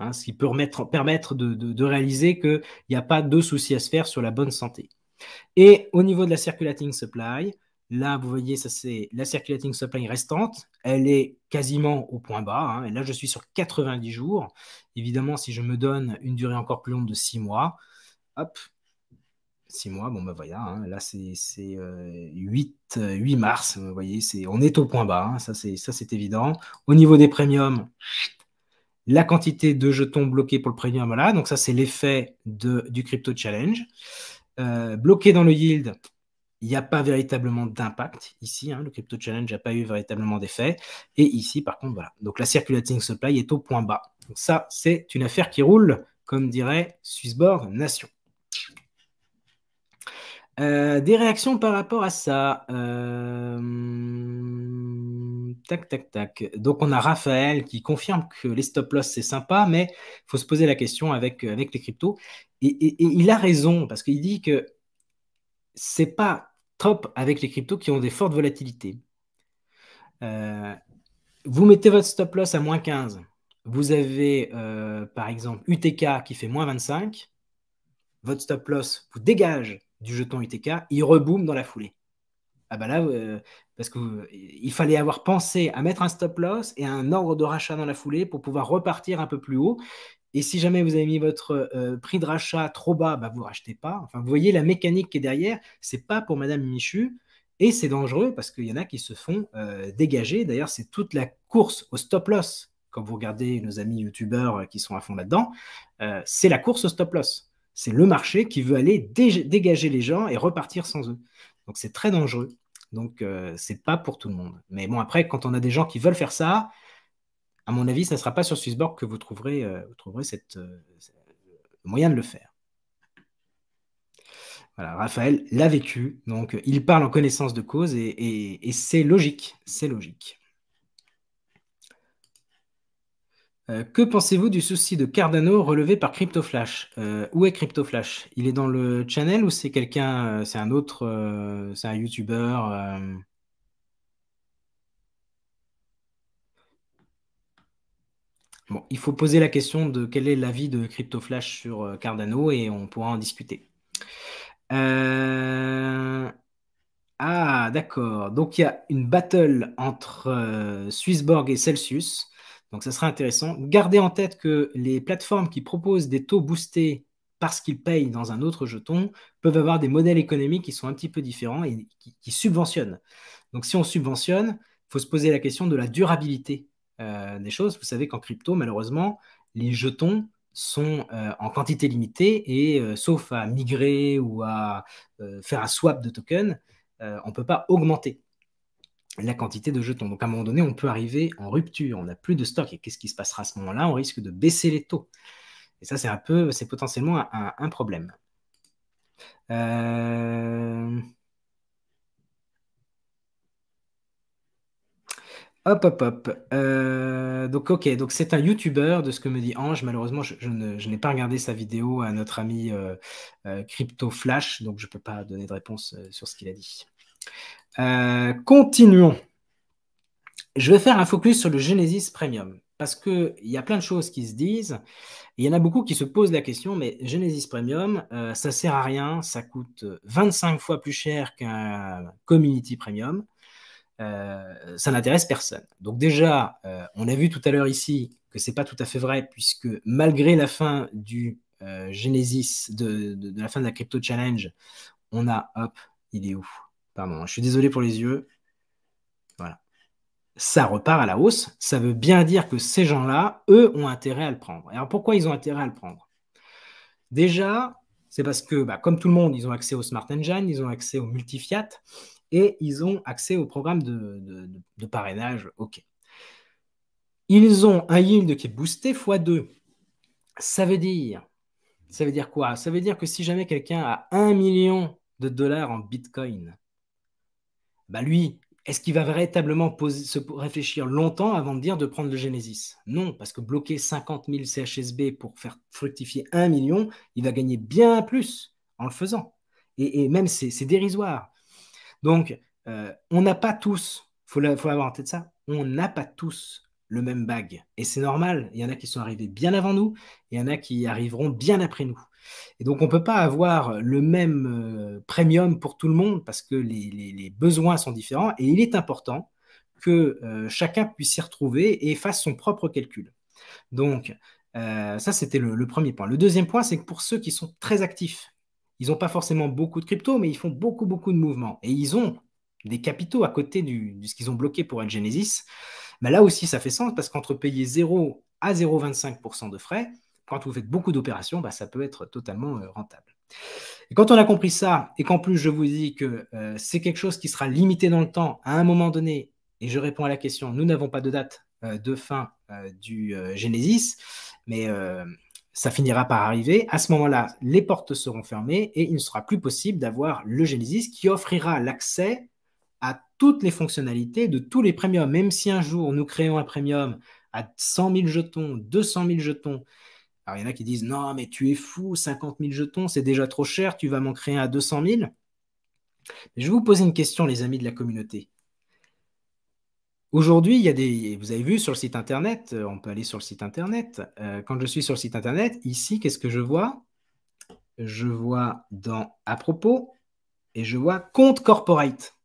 Hein, ce qui peut permettre de, réaliser qu'il n'y a pas de souci à se faire sur la bonne santé. Et au niveau de la circulating supply, là, vous voyez, ça c'est la circulating supply restante. Elle est quasiment au point bas. Hein, et là, je suis sur 90 jours. Évidemment, si je me donne une durée encore plus longue de 6 mois, hop, 6 mois, bon ben voilà, hein, là c'est 8, euh, euh, mars, vous voyez, on est au point bas, ça c'est évident. Au niveau des premiums, la quantité de jetons bloqués pour le premium. Voilà, donc ça, c'est l'effet du crypto challenge. Euh, bloqué dans le yield, il n'y a pas véritablement d'impact ici. Hein. le crypto challenge n'a pas eu véritablement d'effet. Et ici, par contre, voilà. Donc la circulating supply est au point bas. Donc ça, c'est une affaire qui roule, comme dirait Swissboard Nation. Euh, des réactions par rapport à ça. Euh, Tac, tac, tac. Donc, on a Raphaël qui confirme que les stop-loss, c'est sympa, mais il faut se poser la question avec, euh, avec les cryptos. Et, il a raison, parce qu'il dit que c'est pas trop avec les cryptos qui ont des fortes volatilités. Euh, vous mettez votre stop-loss à moins 15. Vous avez, euh, par exemple, UTK qui fait moins 25. Votre stop-loss vous dégage du jeton UTK, il reboom dans la foulée ah ben là, euh, parce qu'il euh, fallait avoir pensé à mettre un stop loss et un ordre de rachat dans la foulée pour pouvoir repartir un peu plus haut. Et si jamais vous avez mis votre euh, prix de rachat trop bas, bah vous ne rachetez pas. Enfin, vous voyez la mécanique qui est derrière, c'est pas pour Madame Michu. Et c'est dangereux parce qu'il y en a qui se font dégager. D'ailleurs, c'est toute la course au stop loss. Comme vous regardez nos amis youtubeurs qui sont à fond là-dedans, c'est la course au stop loss. C'est le marché qui veut aller dégager les gens et repartir sans eux. Donc c'est très dangereux. Donc euh, c'est pas pour tout le monde. Mais bon, après, quand on a des gens qui veulent faire ça, à mon avis, ça ne sera pas sur Swissborg que vous trouverez, euh, vous trouverez euh, cette, moyen de le faire. Voilà, Raphaël l'a vécu, donc il parle en connaissance de cause et c'est logique, c'est logique. Euh, que pensez-vous du souci de Cardano relevé par CryptoFlash euh, Où est CryptoFlash Il est dans le channel ou c'est quelqu'un, euh, c'est un autre, c'est un YouTuber Bon, il faut poser la question de quel est l'avis de CryptoFlash sur Cardano et on pourra en discuter. Ah, d'accord. Donc il y a une battle entre Swissborg et Celsius. Donc, ça sera intéressant. Gardez en tête que les plateformes qui proposent des taux boostés parce qu'ils payent dans un autre jeton peuvent avoir des modèles économiques qui sont un petit peu différents et qui, subventionnent. Donc, si on subventionne, il faut se poser la question de la durabilité euh, des choses. Vous savez qu'en crypto, malheureusement, les jetons sont euh, en quantité limitée et euh, sauf à migrer ou à faire un swap de token, on ne peut pas augmenter la quantité de jetons. Donc à un moment donné, on peut arriver en rupture, on n'a plus de stock. Et qu'est-ce qui se passera à ce moment-là On risque de baisser les taux. Et ça, c'est un peu, c'est potentiellement un, problème. Euh, hop, hop, hop. Euh, donc, ok, donc c'est un YouTuber, de ce que me dit Ange. Malheureusement, je, n'ai pas regardé sa vidéo à notre ami euh, Crypto Flash, donc je ne peux pas donner de réponse sur ce qu'il a dit. Euh, continuons. Je vais faire un focus sur le Genesis Premium parce qu'il y a plein de choses qui se disent. Il y en a beaucoup qui se posent la question, mais Genesis Premium, euh, ça sert à rien, ça coûte 25 fois plus cher qu'un Community Premium. Euh, ça n'intéresse personne. Donc déjà, on a vu tout à l'heure ici que c'est pas tout à fait vrai, puisque malgré la fin du Genesis, de, de, la fin de la Crypto Challenge, on a, hop, il est où Pardon, hein. je suis désolé pour les yeux. Voilà. Ça repart à la hausse. Ça veut bien dire que ces gens-là, eux, ont intérêt à le prendre. alors pourquoi ils ont intérêt à le prendre Déjà, c'est parce que, bah, comme tout le monde, ils ont accès au Smart Engine, ils ont accès au Multifiat et ils ont accès au programme de, parrainage OK. Ils ont un yield qui est boosté x2. Ça veut dire, ça veut dire quoi Ça veut dire que si jamais quelqu'un a 1 million de dollars en Bitcoin, bah, lui, est-ce qu'il va véritablement se réfléchir longtemps avant de dire de prendre le Genesis Non, parce que bloquer 50 000 CHSB pour faire fructifier 1 million, il va gagner bien plus en le faisant. Et, même, c'est dérisoire. Donc, euh, on n'a pas tous, il faut, faut avoir en tête ça, on n'a pas tous le même bag. Et c'est normal, il y en a qui sont arrivés bien avant nous, il y en a qui arriveront bien après nous. Et donc, on ne peut pas avoir le même euh, premium pour tout le monde parce que les, besoins sont différents et il est important que euh, chacun puisse s'y retrouver et fasse son propre calcul. Donc, euh, ça, c'était le, premier point. Le deuxième point, c'est que pour ceux qui sont très actifs, ils n'ont pas forcément beaucoup de crypto, mais ils font beaucoup, beaucoup de mouvements. Et ils ont des capitaux à côté du, de ce qu'ils ont bloqué pour être Genesis. Mais là aussi, ça fait sens parce qu'entre payer 0 à 0,25% de frais, quand vous faites beaucoup d'opérations, bah, ça peut être totalement euh, rentable. Et quand on a compris ça, et qu'en plus je vous dis que euh, c'est quelque chose qui sera limité dans le temps à un moment donné, et je réponds à la question, nous n'avons pas de date euh, de fin du Genesis, mais ça finira par arriver. À ce moment-là, les portes seront fermées et il ne sera plus possible d'avoir le Genesis qui offrira l'accès à toutes les fonctionnalités de tous les premiums. Même si un jour nous créons un premium à 100 000 jetons, 200 000 jetons, alors, il y en a qui disent Non, mais tu es fou, 50 000 jetons, c'est déjà trop cher, tu vas m'en créer à 200 000. je vais vous poser une question, les amis de la communauté. Aujourd'hui, il y a des. Vous avez vu sur le site internet, euh, on peut aller sur le site internet. Euh, quand je suis sur le site internet, ici, qu'est-ce que je vois Je vois dans à propos et je vois compte corporate.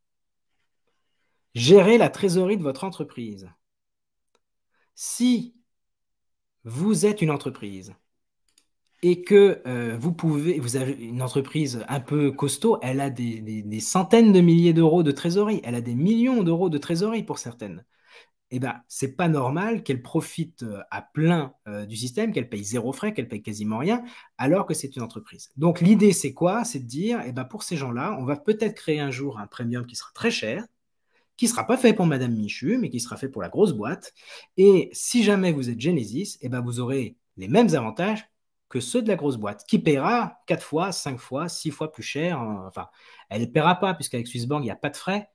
Gérer la trésorerie de votre entreprise. Si vous êtes une entreprise et que euh, vous pouvez, vous avez une entreprise un peu costaud, elle a des, centaines de milliers d'euros de trésorerie, elle a des millions d'euros de trésorerie pour certaines. Eh ben, c'est pas normal qu'elle profite euh, à plein euh, du système, qu'elle paye zéro frais, qu'elle paye quasiment rien, alors que c'est une entreprise. Donc l'idée, c'est quoi C'est de dire, eh ben, pour ces gens-là, on va peut-être créer un jour un premium qui sera très cher, qui ne sera pas fait pour Madame Michu, mais qui sera fait pour la grosse boîte. Et si jamais vous êtes Genesis, eh ben vous aurez les mêmes avantages que ceux de la grosse boîte, qui paiera 4 fois, 5 fois, 6 fois plus cher. Enfin, elle ne paiera pas, puisqu'avec SwissBank, il n'y a pas de frais.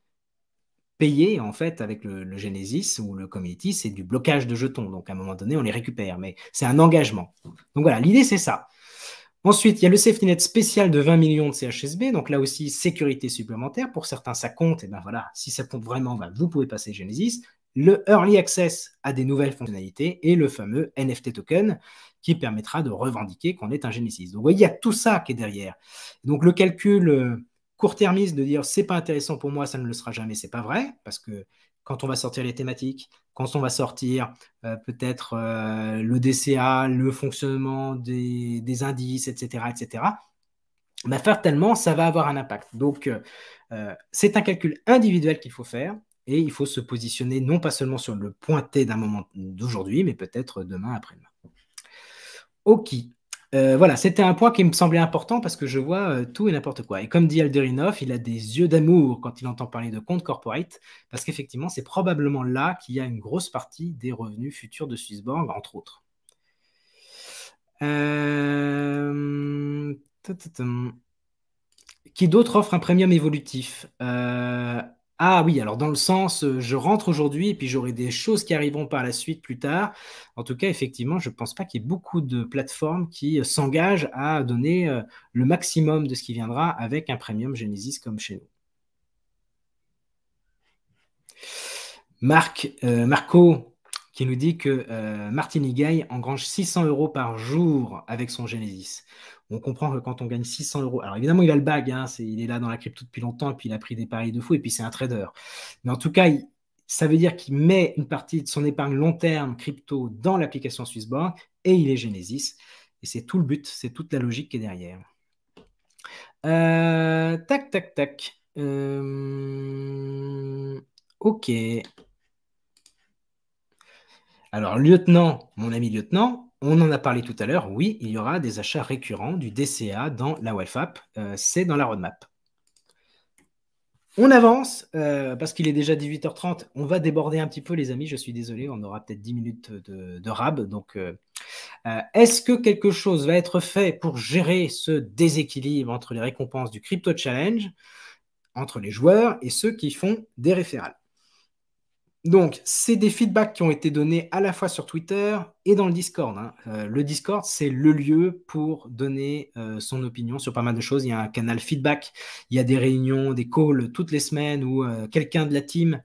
payés. en fait, avec le, le Genesis ou le Community, c'est du blocage de jetons. Donc, à un moment donné, on les récupère, mais c'est un engagement. Donc, voilà, l'idée, c'est ça. Ensuite, il y a le safety net spécial de 20 millions de CHSB, donc là aussi sécurité supplémentaire. Pour certains, ça compte, et ben voilà, si ça compte vraiment, ben, vous pouvez passer Genesis. Le early access à des nouvelles fonctionnalités et le fameux NFT token qui permettra de revendiquer qu'on est un Genesis. Donc, vous voyez, il y a tout ça qui est derrière. Donc, le calcul euh, court-termiste de dire c'est pas intéressant pour moi, ça ne le sera jamais, c'est pas vrai, parce que quand on va sortir les thématiques, quand on va sortir euh, peut-être euh, le DCA, le fonctionnement des, indices, etc., etc., faire ça va avoir un impact. Donc, euh, c'est un calcul individuel qu'il faut faire et il faut se positionner non pas seulement sur le T d'un moment d'aujourd'hui, mais peut-être demain, après-demain. Ok, euh, voilà, c'était un point qui me semblait important parce que je vois euh, tout et n'importe quoi. Et comme dit Alderinov, il a des yeux d'amour quand il entend parler de compte corporate, parce qu'effectivement, c'est probablement là qu'il y a une grosse partie des revenus futurs de Swissborg, entre autres. Euh, qui d'autre offre un premium évolutif ah oui, alors dans le sens, euh, je rentre aujourd'hui et puis j'aurai des choses qui arriveront par la suite plus tard. En tout cas, effectivement, je ne pense pas qu'il y ait beaucoup de plateformes qui euh, s'engagent à donner euh, le maximum de ce qui viendra avec un premium Genesis comme chez nous. Marc, Marco qui nous dit que euh, Martin engrange 600 euros par jour avec son Genesis. On comprend que quand on gagne 600 euros, alors évidemment il a le bag, hein, il est là dans la crypto depuis longtemps, et puis il a pris des paris de fou, et puis c'est un trader. Mais en tout cas, ça veut dire qu'il met une partie de son épargne long terme crypto dans l'application SwissBank, et il est Genesis. Et c'est tout le but, c'est toute la logique qui est derrière. Euh, tac, tac, tac. Euh, ok. Alors, lieutenant, mon ami lieutenant, on en a parlé tout à l'heure. Oui, il y aura des achats récurrents du DCA dans la Welfap, euh, c'est dans la roadmap. On avance, euh, parce qu'il est déjà 18h30. On va déborder un petit peu, les amis. Je suis désolé, on aura peut-être 10 minutes de, rab. Donc, euh, est-ce que quelque chose va être fait pour gérer ce déséquilibre entre les récompenses du Crypto Challenge, entre les joueurs et ceux qui font des référales donc, c'est des feedbacks qui ont été donnés à la fois sur Twitter et dans le Discord. Hein. Euh, le Discord, c'est le lieu pour donner euh, son opinion sur pas mal de choses. Il y a un canal feedback, il y a des réunions, des calls toutes les semaines où euh, quelqu'un de la team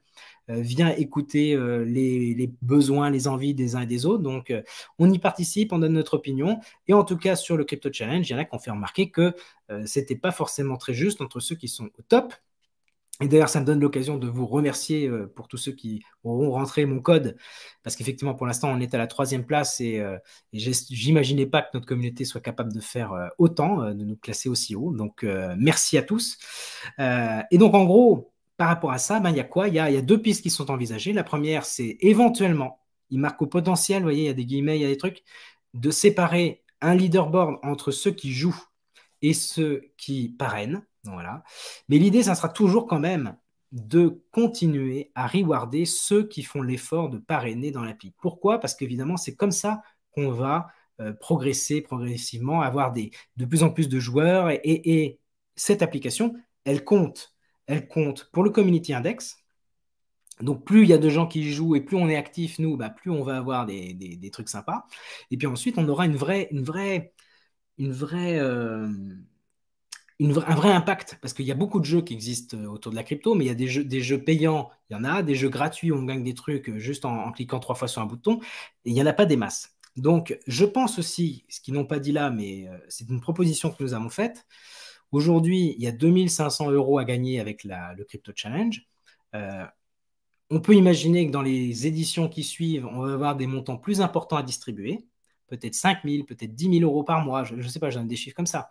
vient écouter les, les, besoins, les envies des uns et des autres. Donc, on y participe, on donne notre opinion. Et en tout cas, sur le Crypto Challenge, il y en a qui ont fait remarquer que ce n'était pas forcément très juste entre ceux qui sont au top et d'ailleurs, ça me donne l'occasion de vous remercier euh, pour tous ceux qui auront rentré mon code, parce qu'effectivement, pour l'instant, on est à la troisième place et, euh, j'imaginais pas que notre communauté soit capable de faire euh, autant, de nous classer aussi haut. Donc, merci à tous. et donc, en gros, par rapport à ça, ben, il y a quoi Il y a deux pistes qui sont envisagées. La première, c'est éventuellement, il marque au potentiel, vous voyez, il y a des guillemets, il y a des trucs, de séparer un leaderboard entre ceux qui jouent et ceux qui parrainent voilà. Mais l'idée, ça sera toujours quand même de continuer à rewarder ceux qui font l'effort de parrainer dans l'appli. Pourquoi Parce qu'évidemment, c'est comme ça qu'on va euh, progresser progressivement, avoir des, de plus en plus de joueurs. Et, cette application, elle compte. Elle compte pour le community index. Donc plus il y a de gens qui jouent et plus on est actif, nous, bah, plus on va avoir des, des, trucs sympas. Et puis ensuite, on aura une vraie, une vraie, une vraie. Euh, un vrai impact, parce qu'il y a beaucoup de jeux qui existent euh, autour de la crypto, mais il y a des jeux, des jeux payants, il y en a, des jeux gratuits où on gagne des trucs euh, juste en, cliquant trois fois sur un bouton, et il n'y en a pas des masses. Donc, je pense aussi, ce qu'ils n'ont pas dit là, mais euh, c'est une proposition que nous avons faite. Aujourd'hui, il y a 2500 euros à gagner avec le Crypto Challenge. on peut imaginer que dans les éditions qui suivent, on va avoir des montants plus importants à distribuer, peut-être 5000 peut-être 10 000 euros par mois, je ne sais pas, je donne des chiffres comme ça.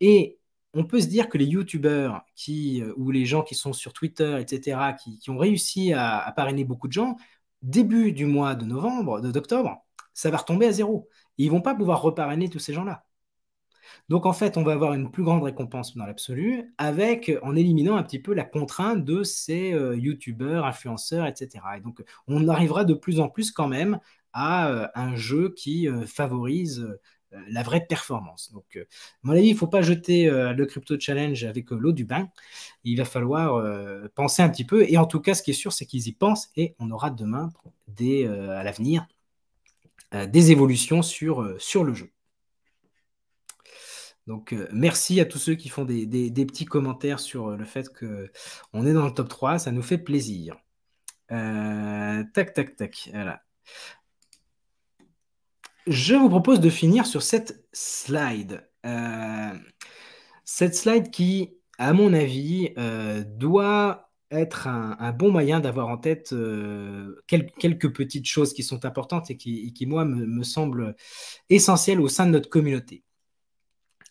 Et on peut se dire que les youtubeurs qui, euh, ou les gens qui sont sur Twitter, etc., qui, ont réussi à, parrainer beaucoup de gens, début du mois de novembre, d'octobre, ça va retomber à zéro. Ils ils vont pas pouvoir reparrainer tous ces gens-là. Donc en fait, on va avoir une plus grande récompense dans l'absolu, avec en éliminant un petit peu la contrainte de ces euh, youtubeurs, influenceurs, etc. Et donc on arrivera de plus en plus quand même à euh, un jeu qui favorise euh, la vraie performance. Donc, euh, à mon avis, il ne faut pas jeter euh, le Crypto Challenge avec l'eau du bain. Il va falloir penser un petit peu. Et en tout cas, ce qui est sûr, c'est qu'ils y pensent et on aura demain, des, à l'avenir, des évolutions sur, sur le jeu. Donc merci à tous ceux qui font des, petits commentaires sur le fait qu'on est dans le top 3, ça nous fait plaisir. tac, tac, tac. Voilà. Je vous propose de finir sur cette slide. Euh, cette slide qui, à mon avis, euh, doit être un, bon moyen d'avoir en tête euh, quelques petites choses qui sont importantes et qui, moi, me semblent essentielles au sein de notre communauté.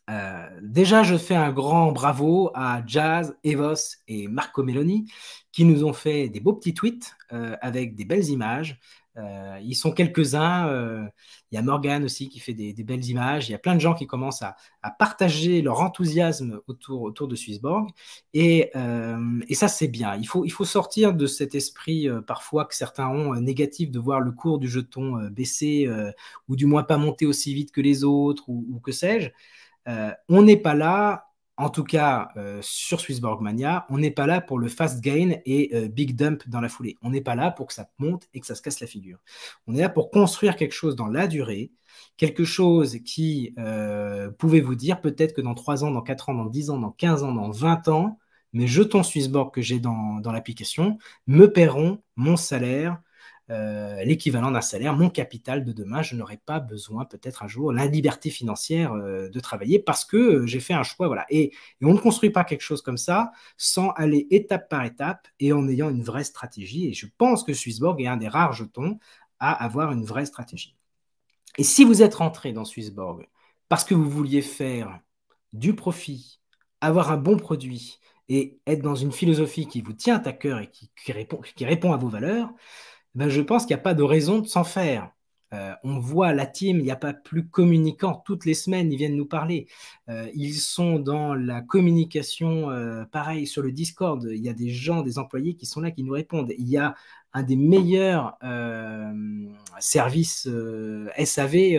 Euh, déjà, je fais un grand bravo à Jazz, Evos et Marco Meloni qui nous ont fait des beaux petits tweets euh, avec des belles images. Euh, ils sont quelques-uns. Il y a Morgan aussi qui fait des, belles images. Il y a plein de gens qui commencent à, partager leur enthousiasme autour, de Swissborg. Et, ça, c'est bien. Il faut, sortir de cet esprit parfois que certains ont négatif de voir le cours du jeton baisser ou du moins pas monter aussi vite que les autres ou que sais-je. Euh, on n'est pas là, en tout cas euh, sur Swissborg Mania, on n'est pas là pour le fast gain et euh, big dump dans la foulée. On n'est pas là pour que ça monte et que ça se casse la figure. On est là pour construire quelque chose dans la durée, quelque chose qui pouvait vous dire peut-être que dans 3 ans, dans 4 ans, dans 10 ans, dans 15 ans, dans 20 ans, mes jetons Swissborg que j'ai dans, dans l'application me paieront mon salaire euh, l'équivalent d'un salaire, mon capital de demain. Je n'aurai pas besoin peut-être un jour la liberté financière euh, de travailler parce que euh, j'ai fait un choix. Voilà. Et, on ne construit pas quelque chose comme ça sans aller étape par étape et en ayant une vraie stratégie. Et je pense que Swissborg est un des rares jetons à avoir une vraie stratégie. Et si vous êtes rentré dans Swissborg parce que vous vouliez faire du profit, avoir un bon produit et être dans une philosophie qui vous tient à cœur et répond, qui répond à vos valeurs, ben, je pense qu'il n'y a pas de raison de s'en faire. Euh, on voit la team, il n'y a pas plus communicants. Toutes les semaines, ils viennent nous parler. Euh, ils sont dans la communication, euh, pareil, sur le Discord. Il y a des gens, des employés qui sont là, qui nous répondent. Il y a un des meilleurs services SAV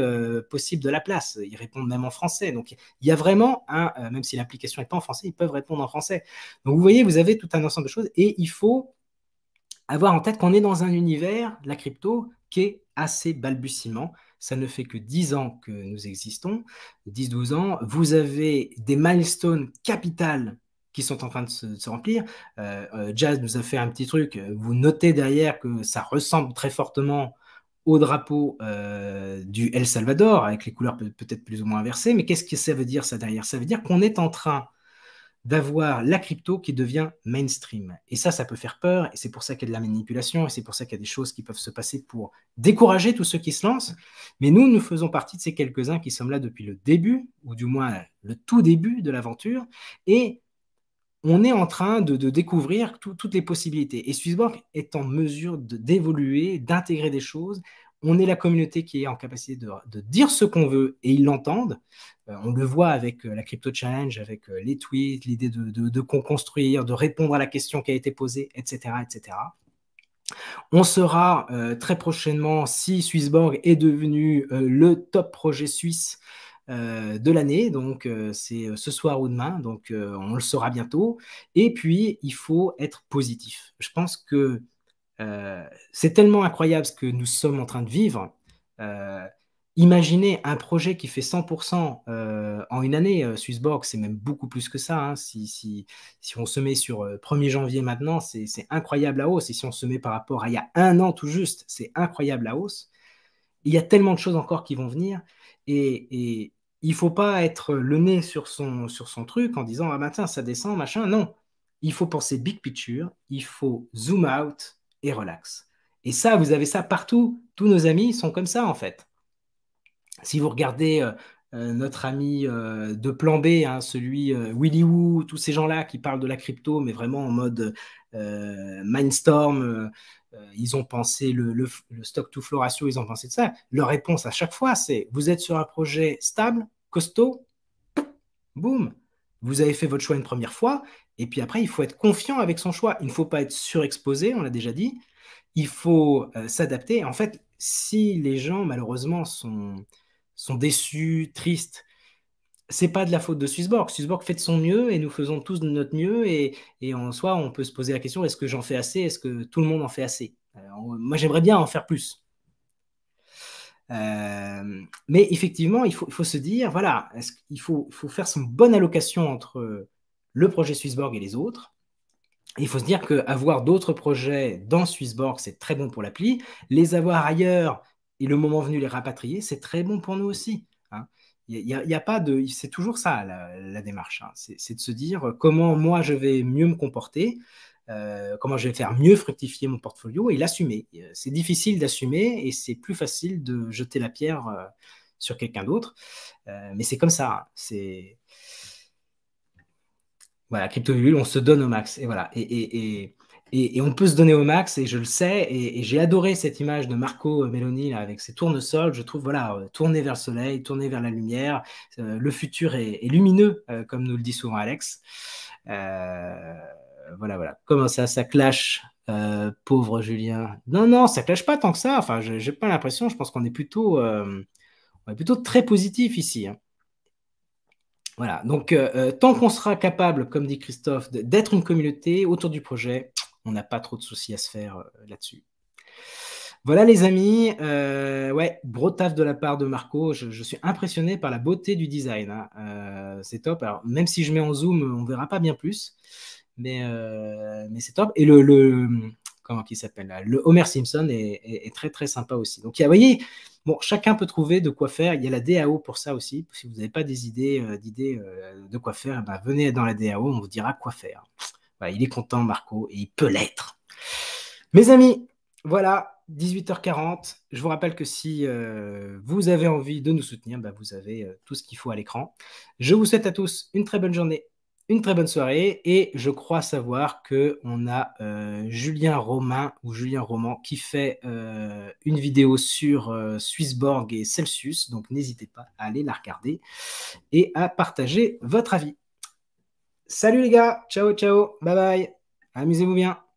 possibles de la place. Ils répondent même en français. Donc, il y a vraiment un, même si l'application n'est pas en français, ils peuvent répondre en français. Donc, vous voyez, vous avez tout un ensemble de choses et il faut avoir en tête qu'on est dans un univers la crypto qui est assez balbutiement. Ça ne fait que 10 ans que nous existons, 10-12 ans. Vous avez des milestones capitales qui sont en train de se, remplir. Euh, euh, Jazz nous a fait un petit truc. Vous notez derrière que ça ressemble très fortement au drapeau euh, du El Salvador, avec les couleurs peut-être plus ou moins inversées. Mais qu'est-ce que ça veut dire ça derrière Ça veut dire qu'on est en train d'avoir la crypto qui devient mainstream. Et ça, ça peut faire peur, et c'est pour ça qu'il y a de la manipulation, et c'est pour ça qu'il y a des choses qui peuvent se passer pour décourager tous ceux qui se lancent. Mais nous, nous faisons partie de ces quelques-uns qui sommes là depuis le début, ou du moins le tout début de l'aventure, et on est en train de, découvrir toutes les possibilités. Et SwissBank est en mesure d'évoluer, d'intégrer des choses. On est la communauté qui est en capacité de, de dire ce qu'on veut et ils l'entendent. Euh, on le voit avec euh, la crypto challenge, avec euh, les tweets, l'idée de, construire, de répondre à la question qui a été posée, etc., etc. On sera très prochainement, si Swissborg est devenu le top projet suisse de l'année, donc c'est ce soir ou demain, donc on le saura bientôt. Et puis, il faut être positif. Je pense que c'est tellement incroyable ce que nous sommes en train de vivre. Imaginez un projet qui fait 100% euh, en une année, euh, Swissbox, Swissborg, c'est même beaucoup plus que ça. Hein. Si, si, on se met sur 1er euh, janvier maintenant, c'est incroyable la hausse. Et si on se met par rapport à il y a un an tout juste, c'est incroyable la hausse. Il y a tellement de choses encore qui vont venir. Et, et il ne faut pas être le nez sur son, sur son truc en disant Ah, matin, ça descend, machin. Non. Il faut penser big picture, il faut zoom out et relax. Et ça, vous avez ça partout. Tous nos amis sont comme ça, en fait si vous regardez euh, euh, notre ami euh, de plan B, hein, celui Willy Woo, tous ces gens-là qui parlent de la crypto, mais vraiment en mode Mindstorm, ils ont pensé le, le stock-to-flow ratio, ils ont pensé de ça. Leur réponse à chaque fois, c'est vous êtes sur un projet stable, costaud, boum, vous avez fait votre choix une première fois, et puis après, il faut être confiant avec son choix. Il ne faut pas être surexposé, on l'a déjà dit. Il faut s'adapter. En fait, si les gens, malheureusement, sont sont déçus, tristes. C'est pas de la faute de Swissborg. Swissborg fait de son mieux et nous faisons tous de notre mieux. Et, en soi, on peut se poser la question est-ce que j'en fais assez Est-ce que tout le monde en fait assez euh, Moi, j'aimerais bien en faire plus. Euh, mais effectivement, il faut, se dire voilà, il faut, faire son bonne allocation entre le projet Swissborg et les autres. il faut se dire qu'avoir d'autres projets dans Swissborg, c'est très bon pour l'appli. Les avoir ailleurs, et le moment venu les rapatrier, c'est très bon pour nous aussi. Hein. Il y a, pas de. C'est toujours ça la, démarche. Hein. C'est de se dire comment moi je vais mieux me comporter, euh, comment je vais faire mieux fructifier mon portfolio et l'assumer. Euh, c'est difficile d'assumer et c'est plus facile de jeter la pierre euh, sur quelqu'un d'autre. mais c'est comme ça. C'est. Voilà, crypto on se donne au max. Et voilà. Et, et, on peut se donner au max, et je le sais. Et, j'ai adoré cette image de Marco euh, Meloni là, avec ses tournesols. Je trouve, voilà, euh, tourner vers le soleil, tourner vers la lumière. Euh, le futur est, lumineux, comme nous le dit souvent Alex. voilà, voilà. Comment ça, ça clash pauvre Julien. Non, non, ça clash pas tant que ça. Enfin, j'ai pas l'impression. Je pense qu'on est plutôt, on est plutôt très positif ici. Hein. Voilà, donc tant qu'on sera capable, comme dit Christophe, d'être une communauté autour du projet, on n'a pas trop de soucis à se faire euh, là-dessus. Voilà les amis, euh, ouais, gros taf de la part de Marco, je, suis impressionné par la beauté du design, hein. euh, c'est top, alors même si je mets en zoom, on verra pas bien plus, mais, c'est top, et le, comment il s'appelle, le Homer Simpson est, très très sympa aussi, donc vous voyez, bon, chacun peut trouver de quoi faire, il y a la DAO pour ça aussi, si vous n'avez pas des idées, d'idées de quoi faire, eh ben, venez dans la DAO, on vous dira quoi faire. Bah, il est content, Marco, et il peut l'être. Mes amis, voilà, 18h40. Je vous rappelle que si euh, vous avez envie de nous soutenir, bah, vous avez euh, tout ce qu'il faut à l'écran. Je vous souhaite à tous une très bonne journée, une très bonne soirée. Et je crois savoir qu'on a euh, Julien Romain ou Julien Roman qui fait une vidéo sur Swissborg et Celsius. Donc n'hésitez pas à aller la regarder et à partager votre avis. Salut les gars, ciao ciao, bye bye, amusez-vous bien.